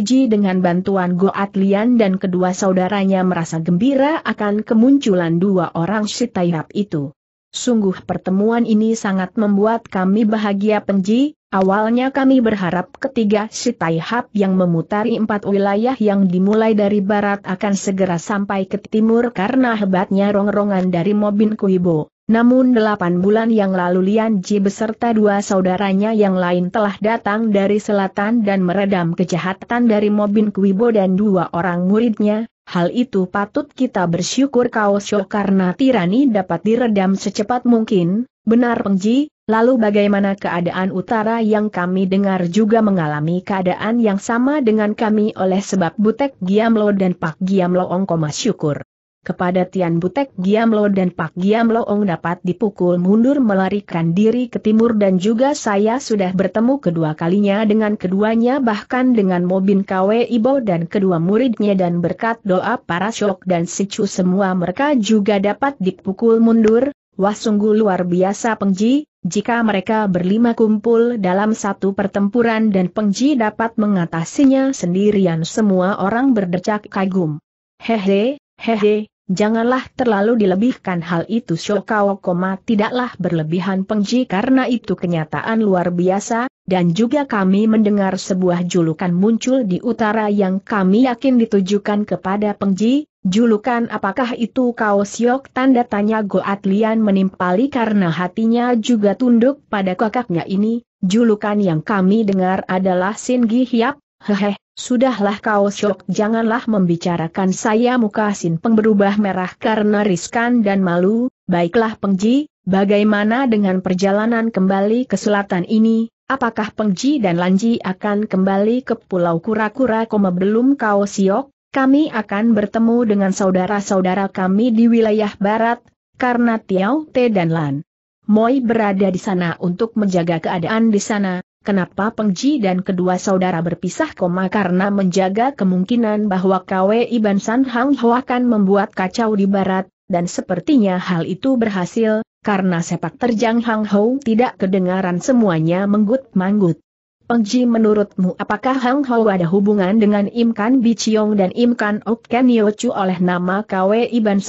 Ji dengan bantuan Go Atlian dan kedua saudaranya merasa gembira akan kemunculan dua orang Sitayap itu. Sungguh pertemuan ini sangat membuat kami bahagia penji, awalnya kami berharap ketiga si Taihap yang memutari empat wilayah yang dimulai dari barat akan segera sampai ke timur karena hebatnya rongrongan dari Mobin Kuibo. Namun delapan bulan yang lalu Lian Ji beserta dua saudaranya yang lain telah datang dari selatan dan meredam kejahatan dari Mobin Kuibo dan dua orang muridnya, hal itu patut kita bersyukur kau Shou karena tirani dapat diredam secepat mungkin, benar Pengji, lalu bagaimana keadaan utara yang kami dengar juga mengalami keadaan yang sama dengan kami oleh sebab Butek Giamlo dan Pak Giamlo Ongkoma syukur kepada Tian Butek Giam Lo dan Pak Giamlo Ong dapat dipukul mundur melarikan diri ke timur dan juga saya sudah bertemu kedua kalinya dengan keduanya bahkan dengan Mobin Kwe Ibo dan kedua muridnya dan berkat doa para syok dan sicu semua mereka juga dapat dipukul mundur, wah sungguh luar biasa pengji, jika mereka berlima kumpul dalam satu pertempuran dan Pengji dapat mengatasinya sendirian semua orang berdecak kagum. Hehe, hehe, Janganlah terlalu dilebihkan hal itu Shokao, tidaklah berlebihan pengji karena itu kenyataan luar biasa, dan juga kami mendengar sebuah julukan muncul di utara yang kami yakin ditujukan kepada pengji, julukan apakah itu kau Siok tanda tanya Goatlian menimpali karena hatinya juga tunduk pada kakaknya ini, julukan yang kami dengar adalah Sin Gi Hiap, hehehe. Sudahlah kau syok janganlah membicarakan saya muka Sin Peng merah karena riskan dan malu, baiklah Pengji, bagaimana dengan perjalanan kembali ke selatan ini, apakah Pengji dan Lanji akan kembali ke Pulau Kura-Kura koma belum kau syok, kami akan bertemu dengan saudara-saudara kami di wilayah barat, karena Tiao Te dan Lan. Moi berada di sana untuk menjaga keadaan di sana, Kenapa Pengji dan kedua saudara berpisah koma karena menjaga kemungkinan bahwa KWI Ban San Hang Ho akan membuat kacau di barat, dan sepertinya hal itu berhasil, karena sepak terjang Hang Ho tidak kedengaran semuanya menggut-manggut. Pengji menurutmu apakah Hang Ho ada hubungan dengan Im Kan Biciong dan Im Kan Ok Ken Yochu oleh nama KWI Ban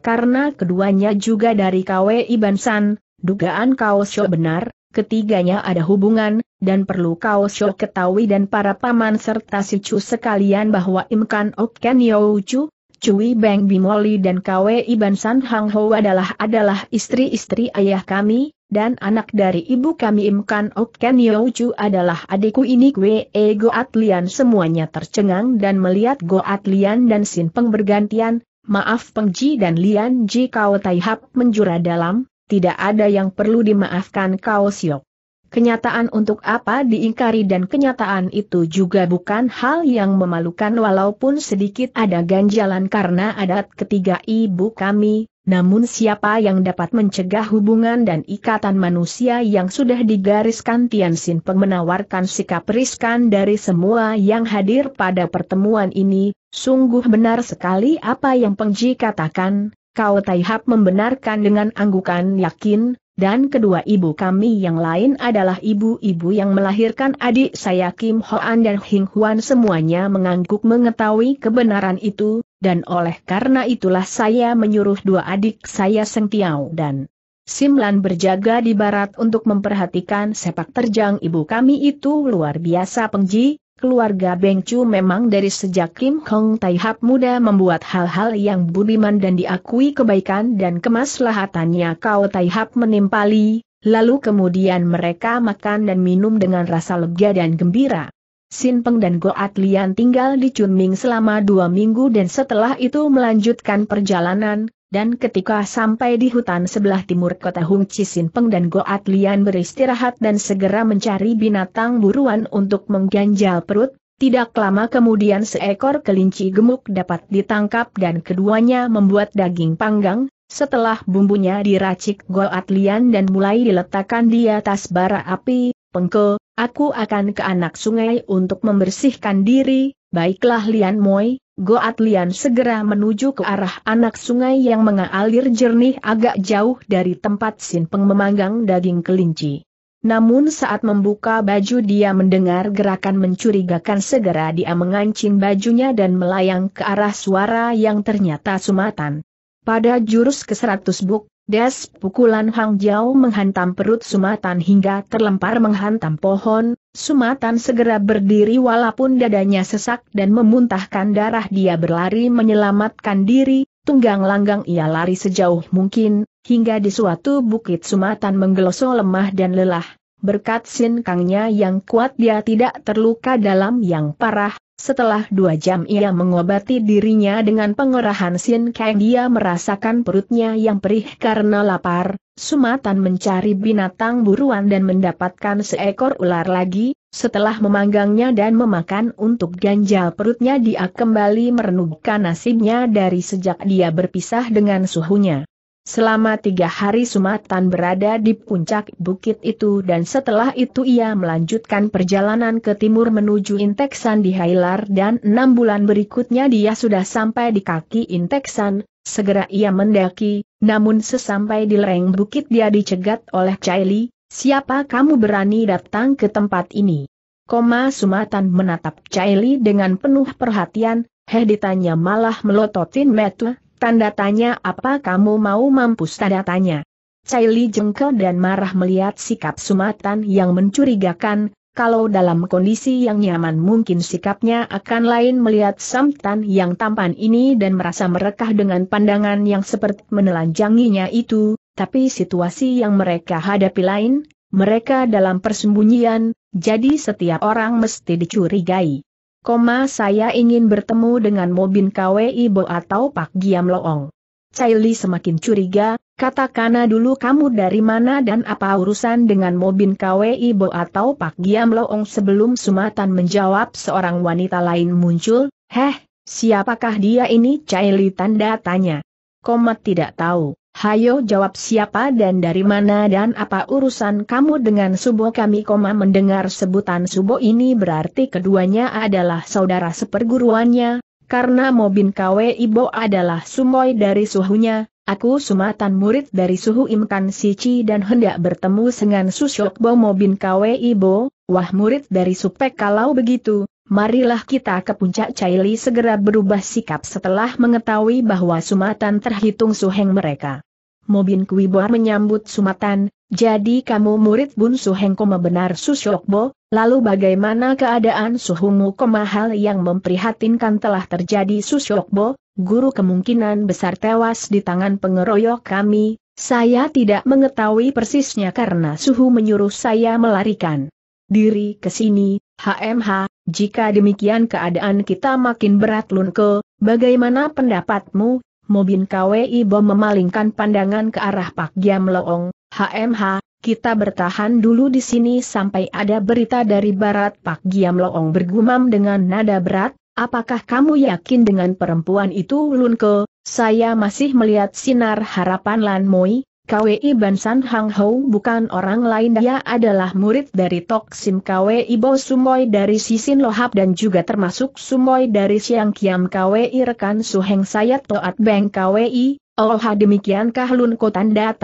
Karena keduanya juga dari KWI Ban San, dugaan kau benar, ketiganya ada hubungan, dan perlu kau syok ketahui dan para paman serta si Chu sekalian bahwa Imkan Oken Yau Chu, Cui Beng Bimoli dan Kwe Iban San Hang Ho adalah adalah istri-istri ayah kami, dan anak dari ibu kami Imkan Oken Yau adalah adikku ini Kwe E Goat Lian semuanya tercengang dan melihat Goat Lian dan Sin Peng bergantian, maaf Peng Ji dan Lian Ji Kau Tai Hap menjura dalam, tidak ada yang perlu dimaafkan kau Siok. Kenyataan untuk apa diingkari dan kenyataan itu juga bukan hal yang memalukan walaupun sedikit ada ganjalan karena adat ketiga ibu kami, namun siapa yang dapat mencegah hubungan dan ikatan manusia yang sudah digariskan Tianxin Peng menawarkan sikap riskan dari semua yang hadir pada pertemuan ini, sungguh benar sekali apa yang Pengji katakan, Kau Taihap membenarkan dengan anggukan yakin, dan kedua ibu kami yang lain adalah ibu-ibu yang melahirkan adik saya Kim Hoan dan Hing Huan semuanya mengangguk mengetahui kebenaran itu, dan oleh karena itulah saya menyuruh dua adik saya Seng Tiao dan Simlan berjaga di barat untuk memperhatikan sepak terjang ibu kami itu luar biasa pengji, Keluarga Beng Chu memang dari sejak Kim Hong Taihap muda membuat hal-hal yang budiman dan diakui kebaikan dan kemaslahatannya kau Taihap menimpali, lalu kemudian mereka makan dan minum dengan rasa lega dan gembira. Sin Peng dan Goat Lian tinggal di Chunming selama dua minggu dan setelah itu melanjutkan perjalanan, dan ketika sampai di hutan sebelah timur kota Hung Cisin Sinpeng dan Goat Lian beristirahat dan segera mencari binatang buruan untuk mengganjal perut, tidak lama kemudian seekor kelinci gemuk dapat ditangkap dan keduanya membuat daging panggang, setelah bumbunya diracik Goat Lian dan mulai diletakkan di atas bara api, pengke, aku akan ke anak sungai untuk membersihkan diri, baiklah Lian Moi, Goat Lian segera menuju ke arah anak sungai yang mengalir jernih agak jauh dari tempat Sin Peng memanggang daging kelinci. Namun saat membuka baju dia mendengar gerakan mencurigakan segera dia mengancing bajunya dan melayang ke arah suara yang ternyata sumatan. Pada jurus ke-100 buk, des pukulan Hang Jiao menghantam perut sumatan hingga terlempar menghantam pohon, Sumatan segera berdiri walaupun dadanya sesak dan memuntahkan darah dia berlari menyelamatkan diri, tunggang langgang ia lari sejauh mungkin, hingga di suatu bukit Sumatan menggeloso lemah dan lelah, berkat sin kangnya yang kuat dia tidak terluka dalam yang parah, setelah dua jam ia mengobati dirinya dengan pengerahan sin kang dia merasakan perutnya yang perih karena lapar, sumatan mencari binatang buruan dan mendapatkan seekor ular lagi, setelah memanggangnya dan memakan untuk ganjal perutnya dia kembali merenungkan nasibnya dari sejak dia berpisah dengan suhunya. Selama tiga hari Sumatan berada di puncak bukit itu dan setelah itu ia melanjutkan perjalanan ke timur menuju Inteksan di Hailar dan enam bulan berikutnya dia sudah sampai di kaki Inteksan, segera ia mendaki, namun sesampai di lereng bukit dia dicegat oleh Chaili, siapa kamu berani datang ke tempat ini? Koma Sumatan menatap Chaili dengan penuh perhatian, heh ditanya malah melototin metu, Tanda tanya apa kamu mau mampus tanda tanya. Caili jengkel dan marah melihat sikap sumatan yang mencurigakan, kalau dalam kondisi yang nyaman mungkin sikapnya akan lain melihat samtan yang tampan ini dan merasa merekah dengan pandangan yang seperti menelanjanginya itu, tapi situasi yang mereka hadapi lain, mereka dalam persembunyian, jadi setiap orang mesti dicurigai. Koma saya ingin bertemu dengan Mobin KWI Bo atau Pak Giam Loong. Caili semakin curiga, katakana dulu kamu dari mana dan apa urusan dengan Mobin KWI Bo atau Pak Giam Loong sebelum Sumatan menjawab seorang wanita lain muncul, heh, siapakah dia ini Caili tanda tanya. Koma tidak tahu. Hayo jawab siapa dan dari mana dan apa urusan kamu dengan Subo kami koma mendengar sebutan Subo ini berarti keduanya adalah saudara seperguruannya, karena Mobin KW Ibo adalah sumoy dari suhunya, aku sumatan murid dari suhu Imkan Sici dan hendak bertemu dengan Susyokbo Mobin KW Ibo, wah murid dari Supek kalau begitu, Marilah kita ke puncak Caili segera berubah sikap setelah mengetahui bahwa Sumatan terhitung suheng mereka. Mobin Kuibor menyambut sumatan, jadi kamu murid Bun Suheng membenar benar Susyokbo, lalu bagaimana keadaan Suhumu koma yang memprihatinkan telah terjadi Susyokbo, guru kemungkinan besar tewas di tangan pengeroyok kami, saya tidak mengetahui persisnya karena Suhu menyuruh saya melarikan diri ke sini, HMH, jika demikian keadaan kita makin berat Lunko, bagaimana pendapatmu, Mobin KWI Bom memalingkan pandangan ke arah Pak Giam Loong, HMH, kita bertahan dulu di sini sampai ada berita dari barat Pak Giam Loong bergumam dengan nada berat, apakah kamu yakin dengan perempuan itu Lunke, saya masih melihat sinar harapan Lan Moi, KWI Bansan Hang Hou bukan orang lain dia adalah murid dari Tok Sim KWI Bo Sumoy dari Sisin Lohap dan juga termasuk Sumoy dari Siang Kiam KWI rekan Suheng Sayat Toat Beng KWI, oh demikiankah Lun Ko tanda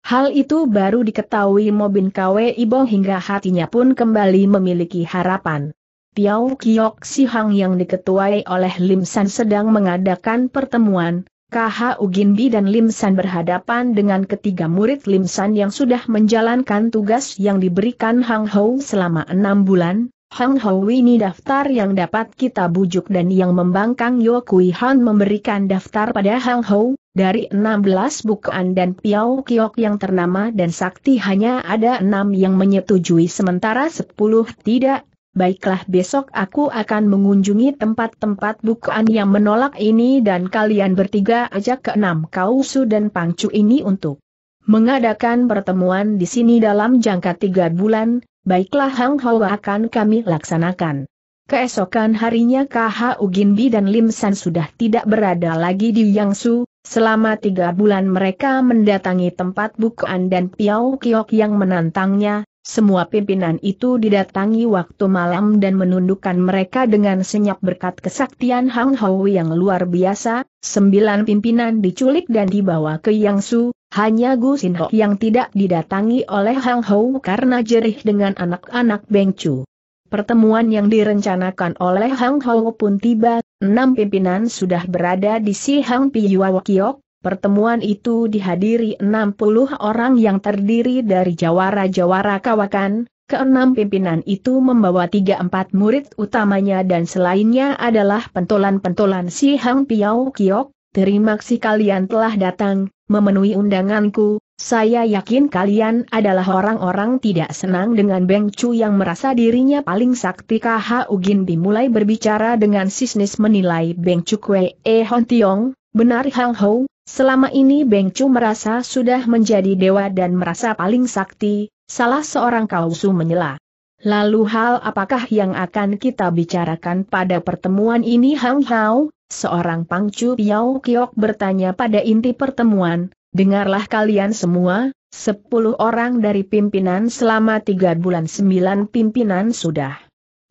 Hal itu baru diketahui Mobin KWI Bo hingga hatinya pun kembali memiliki harapan. Piao Kiok Sihang yang diketuai oleh Lim San sedang mengadakan pertemuan, KH Uginbi dan Lim San berhadapan dengan ketiga murid Lim San yang sudah menjalankan tugas yang diberikan Hang Hou selama enam bulan. Hang Hou ini daftar yang dapat kita bujuk dan yang membangkang Yo Kui Han memberikan daftar pada Hang Hou, dari 16 bukaan dan Piao kiok yang ternama dan sakti hanya ada enam yang menyetujui sementara 10 tidak baiklah besok aku akan mengunjungi tempat-tempat bukaan yang menolak ini dan kalian bertiga ajak ke enam kausu dan pangcu ini untuk mengadakan pertemuan di sini dalam jangka tiga bulan, baiklah Hang Hoa akan kami laksanakan. Keesokan harinya KH Uginbi dan Lim San sudah tidak berada lagi di Yangsu, selama tiga bulan mereka mendatangi tempat bukaan dan Piau Kiok yang menantangnya, semua pimpinan itu didatangi waktu malam dan menundukkan mereka dengan senyap berkat kesaktian Hang Hau yang luar biasa, sembilan pimpinan diculik dan dibawa ke Yang Su, hanya Gu Ho yang tidak didatangi oleh Hang Hou karena jerih dengan anak-anak Beng Chu. Pertemuan yang direncanakan oleh Hang Hou pun tiba, enam pimpinan sudah berada di si Hang Piyuawakiok, Pertemuan itu dihadiri 60 orang yang terdiri dari jawara-jawara kawakan, keenam pimpinan itu membawa tiga empat murid utamanya dan selainnya adalah pentolan-pentolan si Hang Piao Kiok, terima kasih kalian telah datang, memenuhi undanganku, saya yakin kalian adalah orang-orang tidak senang dengan Beng Chu yang merasa dirinya paling sakti KH Ugin dimulai berbicara dengan sisnis menilai Beng Chu Kwe E Hon Tiong, benar Hang Hou, Selama ini Beng Chu merasa sudah menjadi dewa dan merasa paling sakti, salah seorang kausu menyela. Lalu hal apakah yang akan kita bicarakan pada pertemuan ini Hang Hao? Seorang pangcu Piao Kiok bertanya pada inti pertemuan, dengarlah kalian semua, sepuluh orang dari pimpinan selama tiga bulan sembilan pimpinan sudah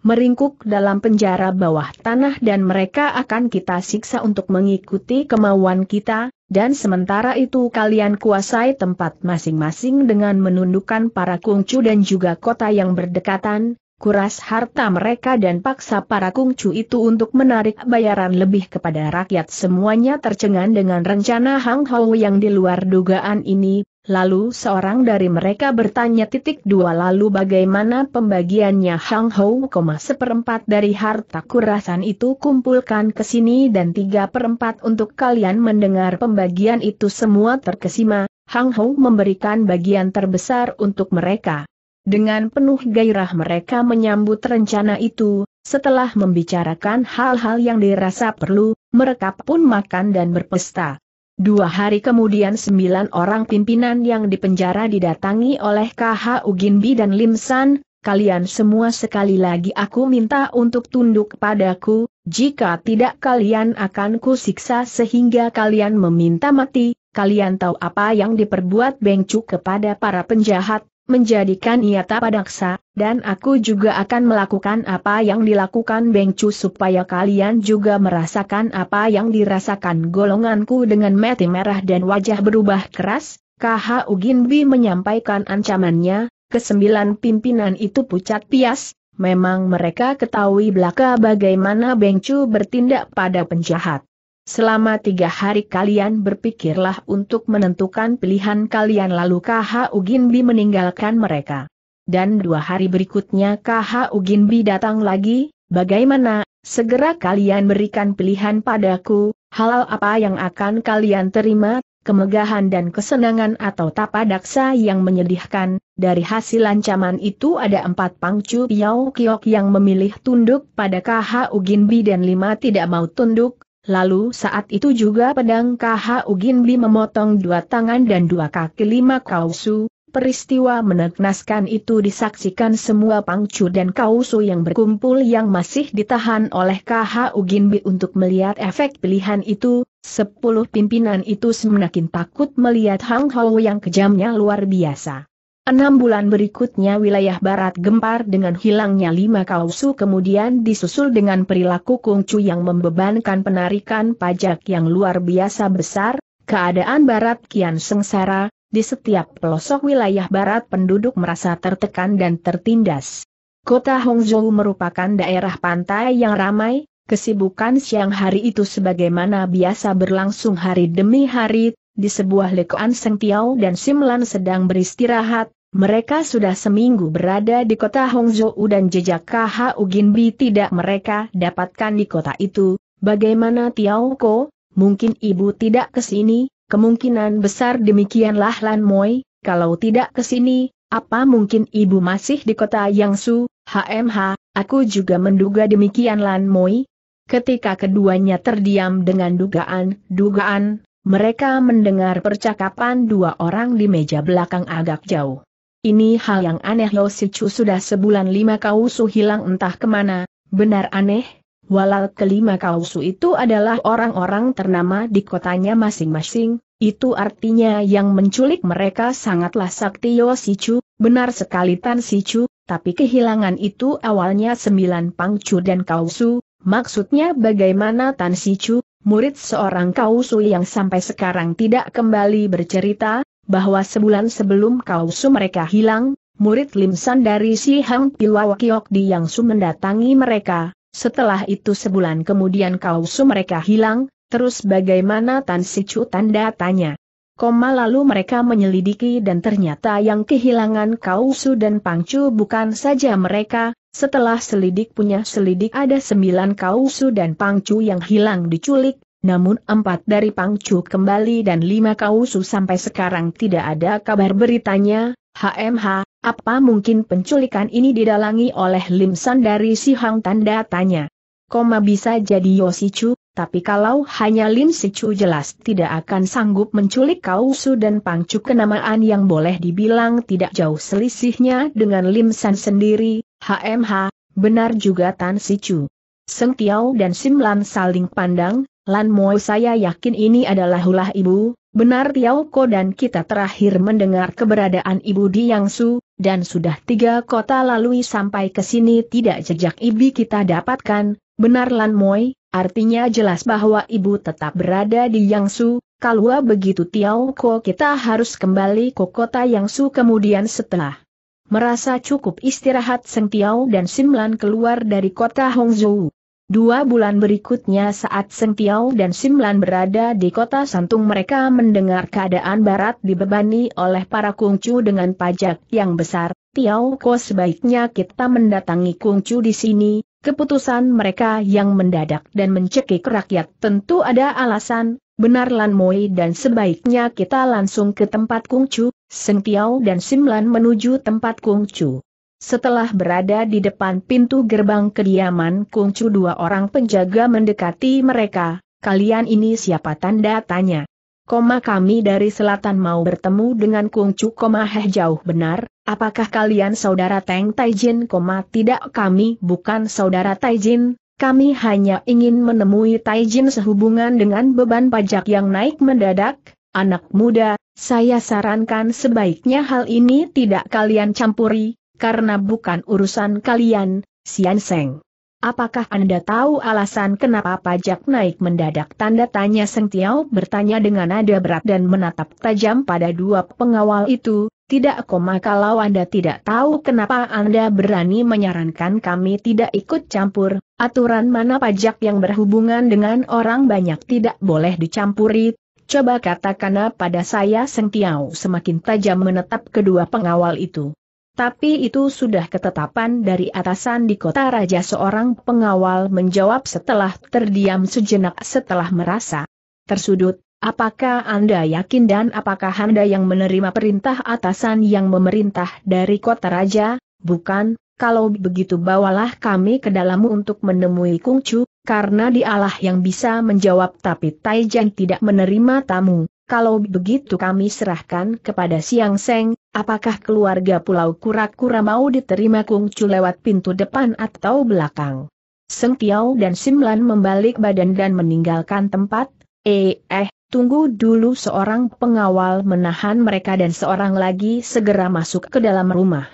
meringkuk dalam penjara bawah tanah dan mereka akan kita siksa untuk mengikuti kemauan kita, dan sementara itu kalian kuasai tempat masing-masing dengan menundukkan para kungcu dan juga kota yang berdekatan, kuras harta mereka dan paksa para kungcu itu untuk menarik bayaran lebih kepada rakyat semuanya tercengang dengan rencana Hang Hao yang di luar dugaan ini, Lalu seorang dari mereka bertanya titik dua lalu bagaimana pembagiannya Hang Hou, seperempat dari harta kurasan itu kumpulkan ke sini dan tiga perempat untuk kalian mendengar pembagian itu semua terkesima, Hang Hou memberikan bagian terbesar untuk mereka. Dengan penuh gairah mereka menyambut rencana itu, setelah membicarakan hal-hal yang dirasa perlu, mereka pun makan dan berpesta. Dua hari kemudian sembilan orang pimpinan yang dipenjara didatangi oleh KH Uginbi dan Lim San, kalian semua sekali lagi aku minta untuk tunduk padaku, jika tidak kalian akan kusiksa sehingga kalian meminta mati, kalian tahu apa yang diperbuat Bengcu kepada para penjahat, menjadikan ia tak padaksa, dan aku juga akan melakukan apa yang dilakukan Bengcu supaya kalian juga merasakan apa yang dirasakan golonganku dengan mati merah dan wajah berubah keras, KH Uginbi menyampaikan ancamannya, kesembilan pimpinan itu pucat pias, memang mereka ketahui belaka bagaimana Bengcu bertindak pada penjahat. Selama tiga hari kalian berpikirlah untuk menentukan pilihan kalian lalu KH Uginbi meninggalkan mereka. Dan dua hari berikutnya KH Uginbi datang lagi, bagaimana, segera kalian berikan pilihan padaku, halal apa yang akan kalian terima, kemegahan dan kesenangan atau tapadaksa yang menyedihkan, dari hasil ancaman itu ada empat pangcu piau kiok yang memilih tunduk pada KH Uginbi dan lima tidak mau tunduk, Lalu saat itu juga pedang KH Uginbli memotong dua tangan dan dua kaki lima kausu, peristiwa menegnaskan itu disaksikan semua pangcu dan kausu yang berkumpul yang masih ditahan oleh KH Uginbli untuk melihat efek pilihan itu, sepuluh pimpinan itu semakin takut melihat Hang Hao yang kejamnya luar biasa. Enam bulan berikutnya wilayah barat gempar dengan hilangnya lima kausu kemudian disusul dengan perilaku kungcu yang membebankan penarikan pajak yang luar biasa besar, keadaan barat kian sengsara, di setiap pelosok wilayah barat penduduk merasa tertekan dan tertindas. Kota Hongzhou merupakan daerah pantai yang ramai, kesibukan siang hari itu sebagaimana biasa berlangsung hari demi hari, di sebuah lekoan Sengtiau dan Simlan sedang beristirahat, mereka sudah seminggu berada di kota Hongzhou dan jejak KH Uginbi tidak mereka dapatkan di kota itu, bagaimana Tiao Ko, mungkin ibu tidak ke sini, kemungkinan besar demikianlah Lan Moi, kalau tidak ke sini, apa mungkin ibu masih di kota Yangsu, HMH, aku juga menduga demikian Lan Moi. Ketika keduanya terdiam dengan dugaan-dugaan, mereka mendengar percakapan dua orang di meja belakang agak jauh. Ini hal yang aneh Si Chu sudah sebulan lima kausu hilang entah kemana, benar aneh, walau kelima kausu itu adalah orang-orang ternama di kotanya masing-masing, itu artinya yang menculik mereka sangatlah sakti Yo Si Chu, benar sekali Tan Si Sichu, tapi kehilangan itu awalnya sembilan pangcu dan kausu, maksudnya bagaimana Tan Si Sichu, murid seorang kausu yang sampai sekarang tidak kembali bercerita, bahwa sebulan sebelum kausu mereka hilang, murid Limsan dari si Hang Pilau di yang su mendatangi mereka, setelah itu sebulan kemudian kausu mereka hilang, terus bagaimana Tan si chu tanda tanya. Koma lalu mereka menyelidiki dan ternyata yang kehilangan Kausu dan Pangcu bukan saja mereka, setelah selidik punya selidik ada sembilan Kausu dan Pangcu yang hilang diculik, namun empat dari Pangcu kembali dan lima kausu sampai sekarang tidak ada kabar beritanya, HMH, apa mungkin penculikan ini didalangi oleh Lim San dari si Hang tanda tanya. Koma bisa jadi Yosichu, tapi kalau hanya Lim Sichu jelas tidak akan sanggup menculik kausu dan Pangcu kenamaan yang boleh dibilang tidak jauh selisihnya dengan Lim San sendiri, HMH, benar juga Tan Sichu. Seng Tiao dan Simlan saling pandang, Lan Moi saya yakin ini adalah ulah ibu, benar Tiao Ko dan kita terakhir mendengar keberadaan ibu di Yangsu, dan sudah tiga kota lalui sampai ke sini tidak jejak ibu kita dapatkan, benar Lan Moi, artinya jelas bahwa ibu tetap berada di Yangsu, kalau begitu Tiao Ko kita harus kembali ke kota Yangsu kemudian setelah merasa cukup istirahat Seng Tiao dan Simlan keluar dari kota Hongzhou. Dua bulan berikutnya saat Seng Tiao dan Simlan berada di kota Santung mereka mendengar keadaan barat dibebani oleh para kungcu dengan pajak yang besar. Tiao Ko sebaiknya kita mendatangi kungcu di sini, keputusan mereka yang mendadak dan mencekik rakyat tentu ada alasan, benar Lan Moi dan sebaiknya kita langsung ke tempat kungcu, Seng Tiao dan Simlan menuju tempat kungcu. Setelah berada di depan pintu gerbang kediaman kuncu dua orang penjaga mendekati mereka, kalian ini siapa tanda tanya. Koma kami dari selatan mau bertemu dengan kuncu koma heh jauh benar, apakah kalian saudara Teng Taijin, koma tidak kami bukan saudara Taijin, kami hanya ingin menemui Taijin sehubungan dengan beban pajak yang naik mendadak, anak muda, saya sarankan sebaiknya hal ini tidak kalian campuri, karena bukan urusan kalian, Sian Seng. Apakah Anda tahu alasan kenapa pajak naik mendadak? Tanda tanya Seng Tiao bertanya dengan nada berat dan menatap tajam pada dua pengawal itu, tidak koma kalau Anda tidak tahu kenapa Anda berani menyarankan kami tidak ikut campur, aturan mana pajak yang berhubungan dengan orang banyak tidak boleh dicampuri, coba katakanlah pada saya Seng Tiao semakin tajam menetap kedua pengawal itu tapi itu sudah ketetapan dari atasan di kota raja seorang pengawal menjawab setelah terdiam sejenak setelah merasa tersudut, apakah Anda yakin dan apakah Anda yang menerima perintah atasan yang memerintah dari kota raja, bukan, kalau begitu bawalah kami ke dalammu untuk menemui Kungcu, karena dialah yang bisa menjawab tapi Taijan tidak menerima tamu, kalau begitu kami serahkan kepada Siang Seng, Apakah keluarga Pulau Kura-Kura mau diterima Kungcu lewat pintu depan atau belakang? Seng Piao dan Simlan membalik badan dan meninggalkan tempat, eh, eh, tunggu dulu seorang pengawal menahan mereka dan seorang lagi segera masuk ke dalam rumah.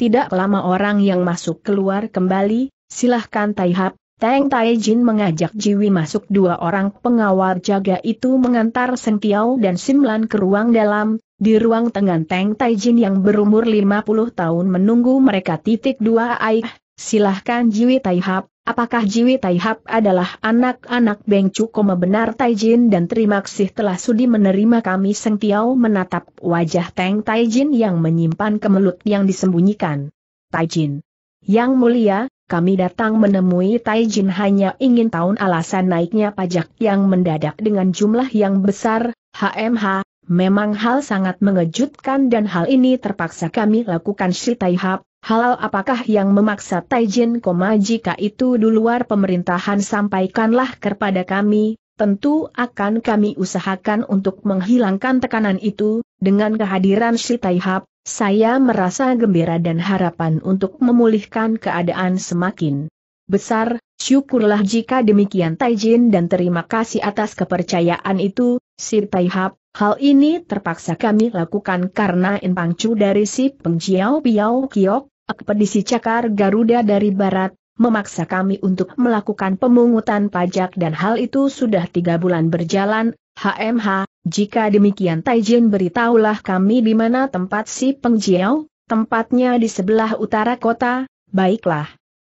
Tidak lama orang yang masuk keluar kembali, silahkan Taihap, Tang Taijin mengajak Jiwi masuk dua orang pengawal jaga itu mengantar Sentiao dan Simlan ke ruang dalam, di ruang tengah Tang Taijin yang berumur 50 tahun menunggu mereka titik dua aih, silahkan Jiwi Taihap, apakah Jiwi Taihap adalah anak-anak Beng Koma benar Taijin dan terima kasih telah sudi menerima kami Sentiao menatap wajah Tang Taijin yang menyimpan kemelut yang disembunyikan. Taijin. Yang mulia, kami datang menemui Taijin hanya ingin tahu alasan naiknya pajak yang mendadak dengan jumlah yang besar, HMH, memang hal sangat mengejutkan dan hal ini terpaksa kami lakukan si Taihap, halal apakah yang memaksa Taijin koma jika itu di luar pemerintahan sampaikanlah kepada kami, tentu akan kami usahakan untuk menghilangkan tekanan itu, dengan kehadiran si Taihap, saya merasa gembira dan harapan untuk memulihkan keadaan semakin besar, syukurlah jika demikian Taijin dan terima kasih atas kepercayaan itu, Sir Taihap. hal ini terpaksa kami lakukan karena impangcu dari si Pengjiao Piao Kiok, ekspedisi cakar Garuda dari Barat, memaksa kami untuk melakukan pemungutan pajak dan hal itu sudah tiga bulan berjalan, HMH, jika demikian Taijin beritahulah kami di mana tempat si Pengjiao. tempatnya di sebelah utara kota, baiklah.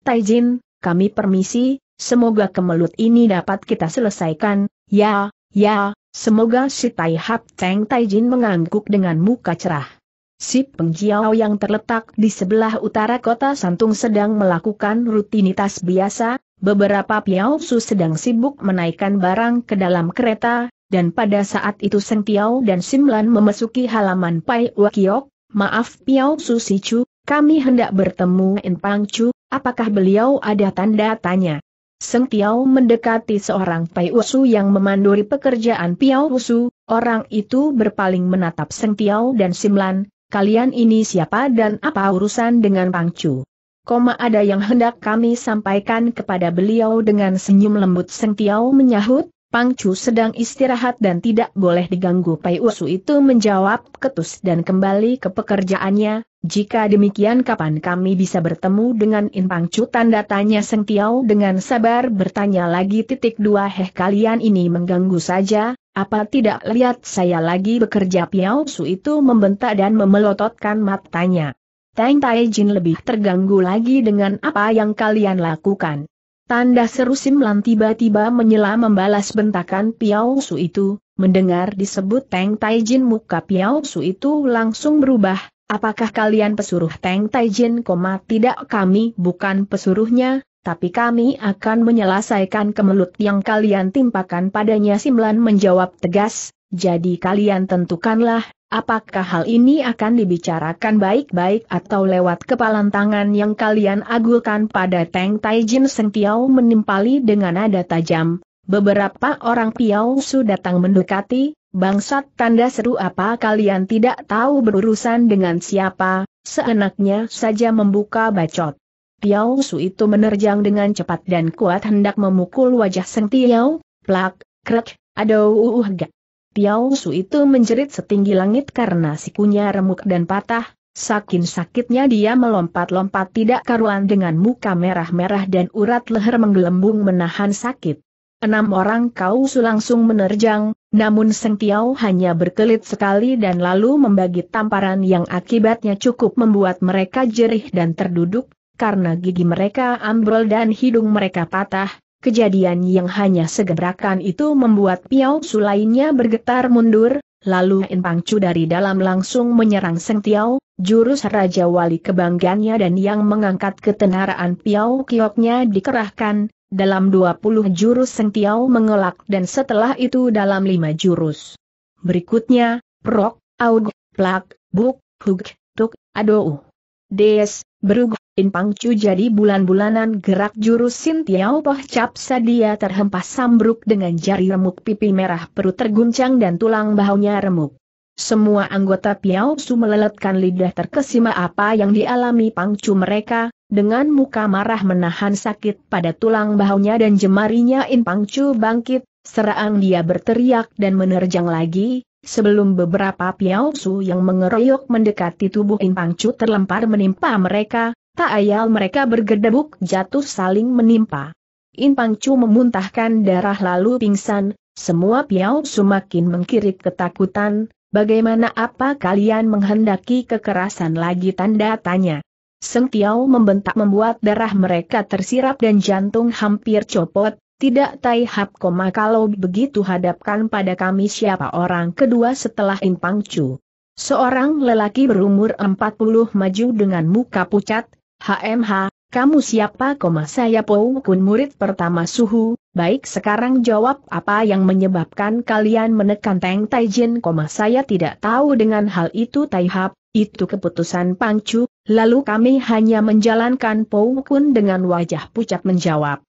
Taijin, kami permisi, semoga kemelut ini dapat kita selesaikan, ya, ya, semoga si Tai Hap Teng Taijin mengangguk dengan muka cerah. Si Pengjiao yang terletak di sebelah utara kota Santung sedang melakukan rutinitas biasa, beberapa Piao Su sedang sibuk menaikkan barang ke dalam kereta, dan pada saat itu Seng Tiao dan Simlan memasuki halaman Pai Wakiok, maaf Piao Sichu, kami hendak bertemu In Chu. apakah beliau ada tanda tanya? Seng Tiao mendekati seorang Pai Wusu yang memanduri pekerjaan Piao Wusu, orang itu berpaling menatap Seng Tiao dan Simlan, kalian ini siapa dan apa urusan dengan Pangcu? Koma ada yang hendak kami sampaikan kepada beliau dengan senyum lembut Seng Tiao menyahut, Pangcu sedang istirahat dan tidak boleh diganggu Pai Usu itu menjawab ketus dan kembali ke pekerjaannya, jika demikian kapan kami bisa bertemu dengan In Pangcu tanda tanya Seng Tiao dengan sabar bertanya lagi titik dua heh kalian ini mengganggu saja, apa tidak lihat saya lagi bekerja Piao Su itu membentak dan memelototkan matanya. Tang Tai Jin lebih terganggu lagi dengan apa yang kalian lakukan. Tanda seru Simlan tiba-tiba menyela membalas bentakan Piao Su itu, mendengar disebut Teng Taijin muka Piao Su itu langsung berubah, apakah kalian pesuruh Teng Taijin, tidak kami bukan pesuruhnya, tapi kami akan menyelesaikan kemelut yang kalian timpakan padanya Simlan menjawab tegas, jadi kalian tentukanlah, Apakah hal ini akan dibicarakan baik-baik atau lewat kepalan tangan yang kalian agulkan pada Teng Taijin Seng Piao menimpali dengan nada tajam? Beberapa orang Piao Su datang mendekati, bangsat tanda seru apa kalian tidak tahu berurusan dengan siapa, seenaknya saja membuka bacot. Piao Su itu menerjang dengan cepat dan kuat hendak memukul wajah Seng Piao, plak, krek, aduh uh, gak. Piao Su itu menjerit setinggi langit karena sikunya remuk dan patah, sakin sakitnya dia melompat-lompat tidak karuan dengan muka merah-merah dan urat leher menggelembung menahan sakit. Enam orang Kau Su langsung menerjang, namun Seng Piao hanya berkelit sekali dan lalu membagi tamparan yang akibatnya cukup membuat mereka jerih dan terduduk, karena gigi mereka ambrol dan hidung mereka patah, Kejadian yang hanya segebrakan itu membuat Piao Su lainnya bergetar mundur, lalu In Pangcu dari dalam langsung menyerang Seng Tiao, jurus Raja Wali kebanggaannya dan yang mengangkat ketenaraan Piao Kioknya dikerahkan, dalam 20 jurus Seng Tiao mengelak dan setelah itu dalam 5 jurus. Berikutnya, Prok, Aug, Plak, Buk, Hug, Tuk, Adou. Des, Berug, In Pangcu jadi bulan-bulanan gerak jurus Sin Tiao Poh Cap dia terhempas sambruk dengan jari remuk pipi merah perut terguncang dan tulang bahunya remuk. Semua anggota Piao Su meleletkan lidah terkesima apa yang dialami Pangcu mereka, dengan muka marah menahan sakit pada tulang bahunya dan jemarinya In Pangcu bangkit, serang dia berteriak dan menerjang lagi, Sebelum beberapa su yang mengeroyok mendekati tubuh In Impangcu terlempar menimpa mereka, Tak ayal mereka bergedebuk jatuh saling menimpa. In Pangcu memuntahkan darah lalu pingsan, semua Piao semakin mengkirik ketakutan, bagaimana apa kalian menghendaki kekerasan lagi tanda tanya. Seng Tiao membentak membuat darah mereka tersirap dan jantung hampir copot, tidak tai hap koma kalau begitu hadapkan pada kami siapa orang kedua setelah In Pangcu. Seorang lelaki berumur 40 maju dengan muka pucat, HMH, kamu siapa koma saya Pou Kun murid pertama suhu, baik sekarang jawab apa yang menyebabkan kalian menekan Teng Taijin koma saya tidak tahu dengan hal itu Taihap, itu keputusan Pangcu, lalu kami hanya menjalankan Pou Kun dengan wajah pucat menjawab.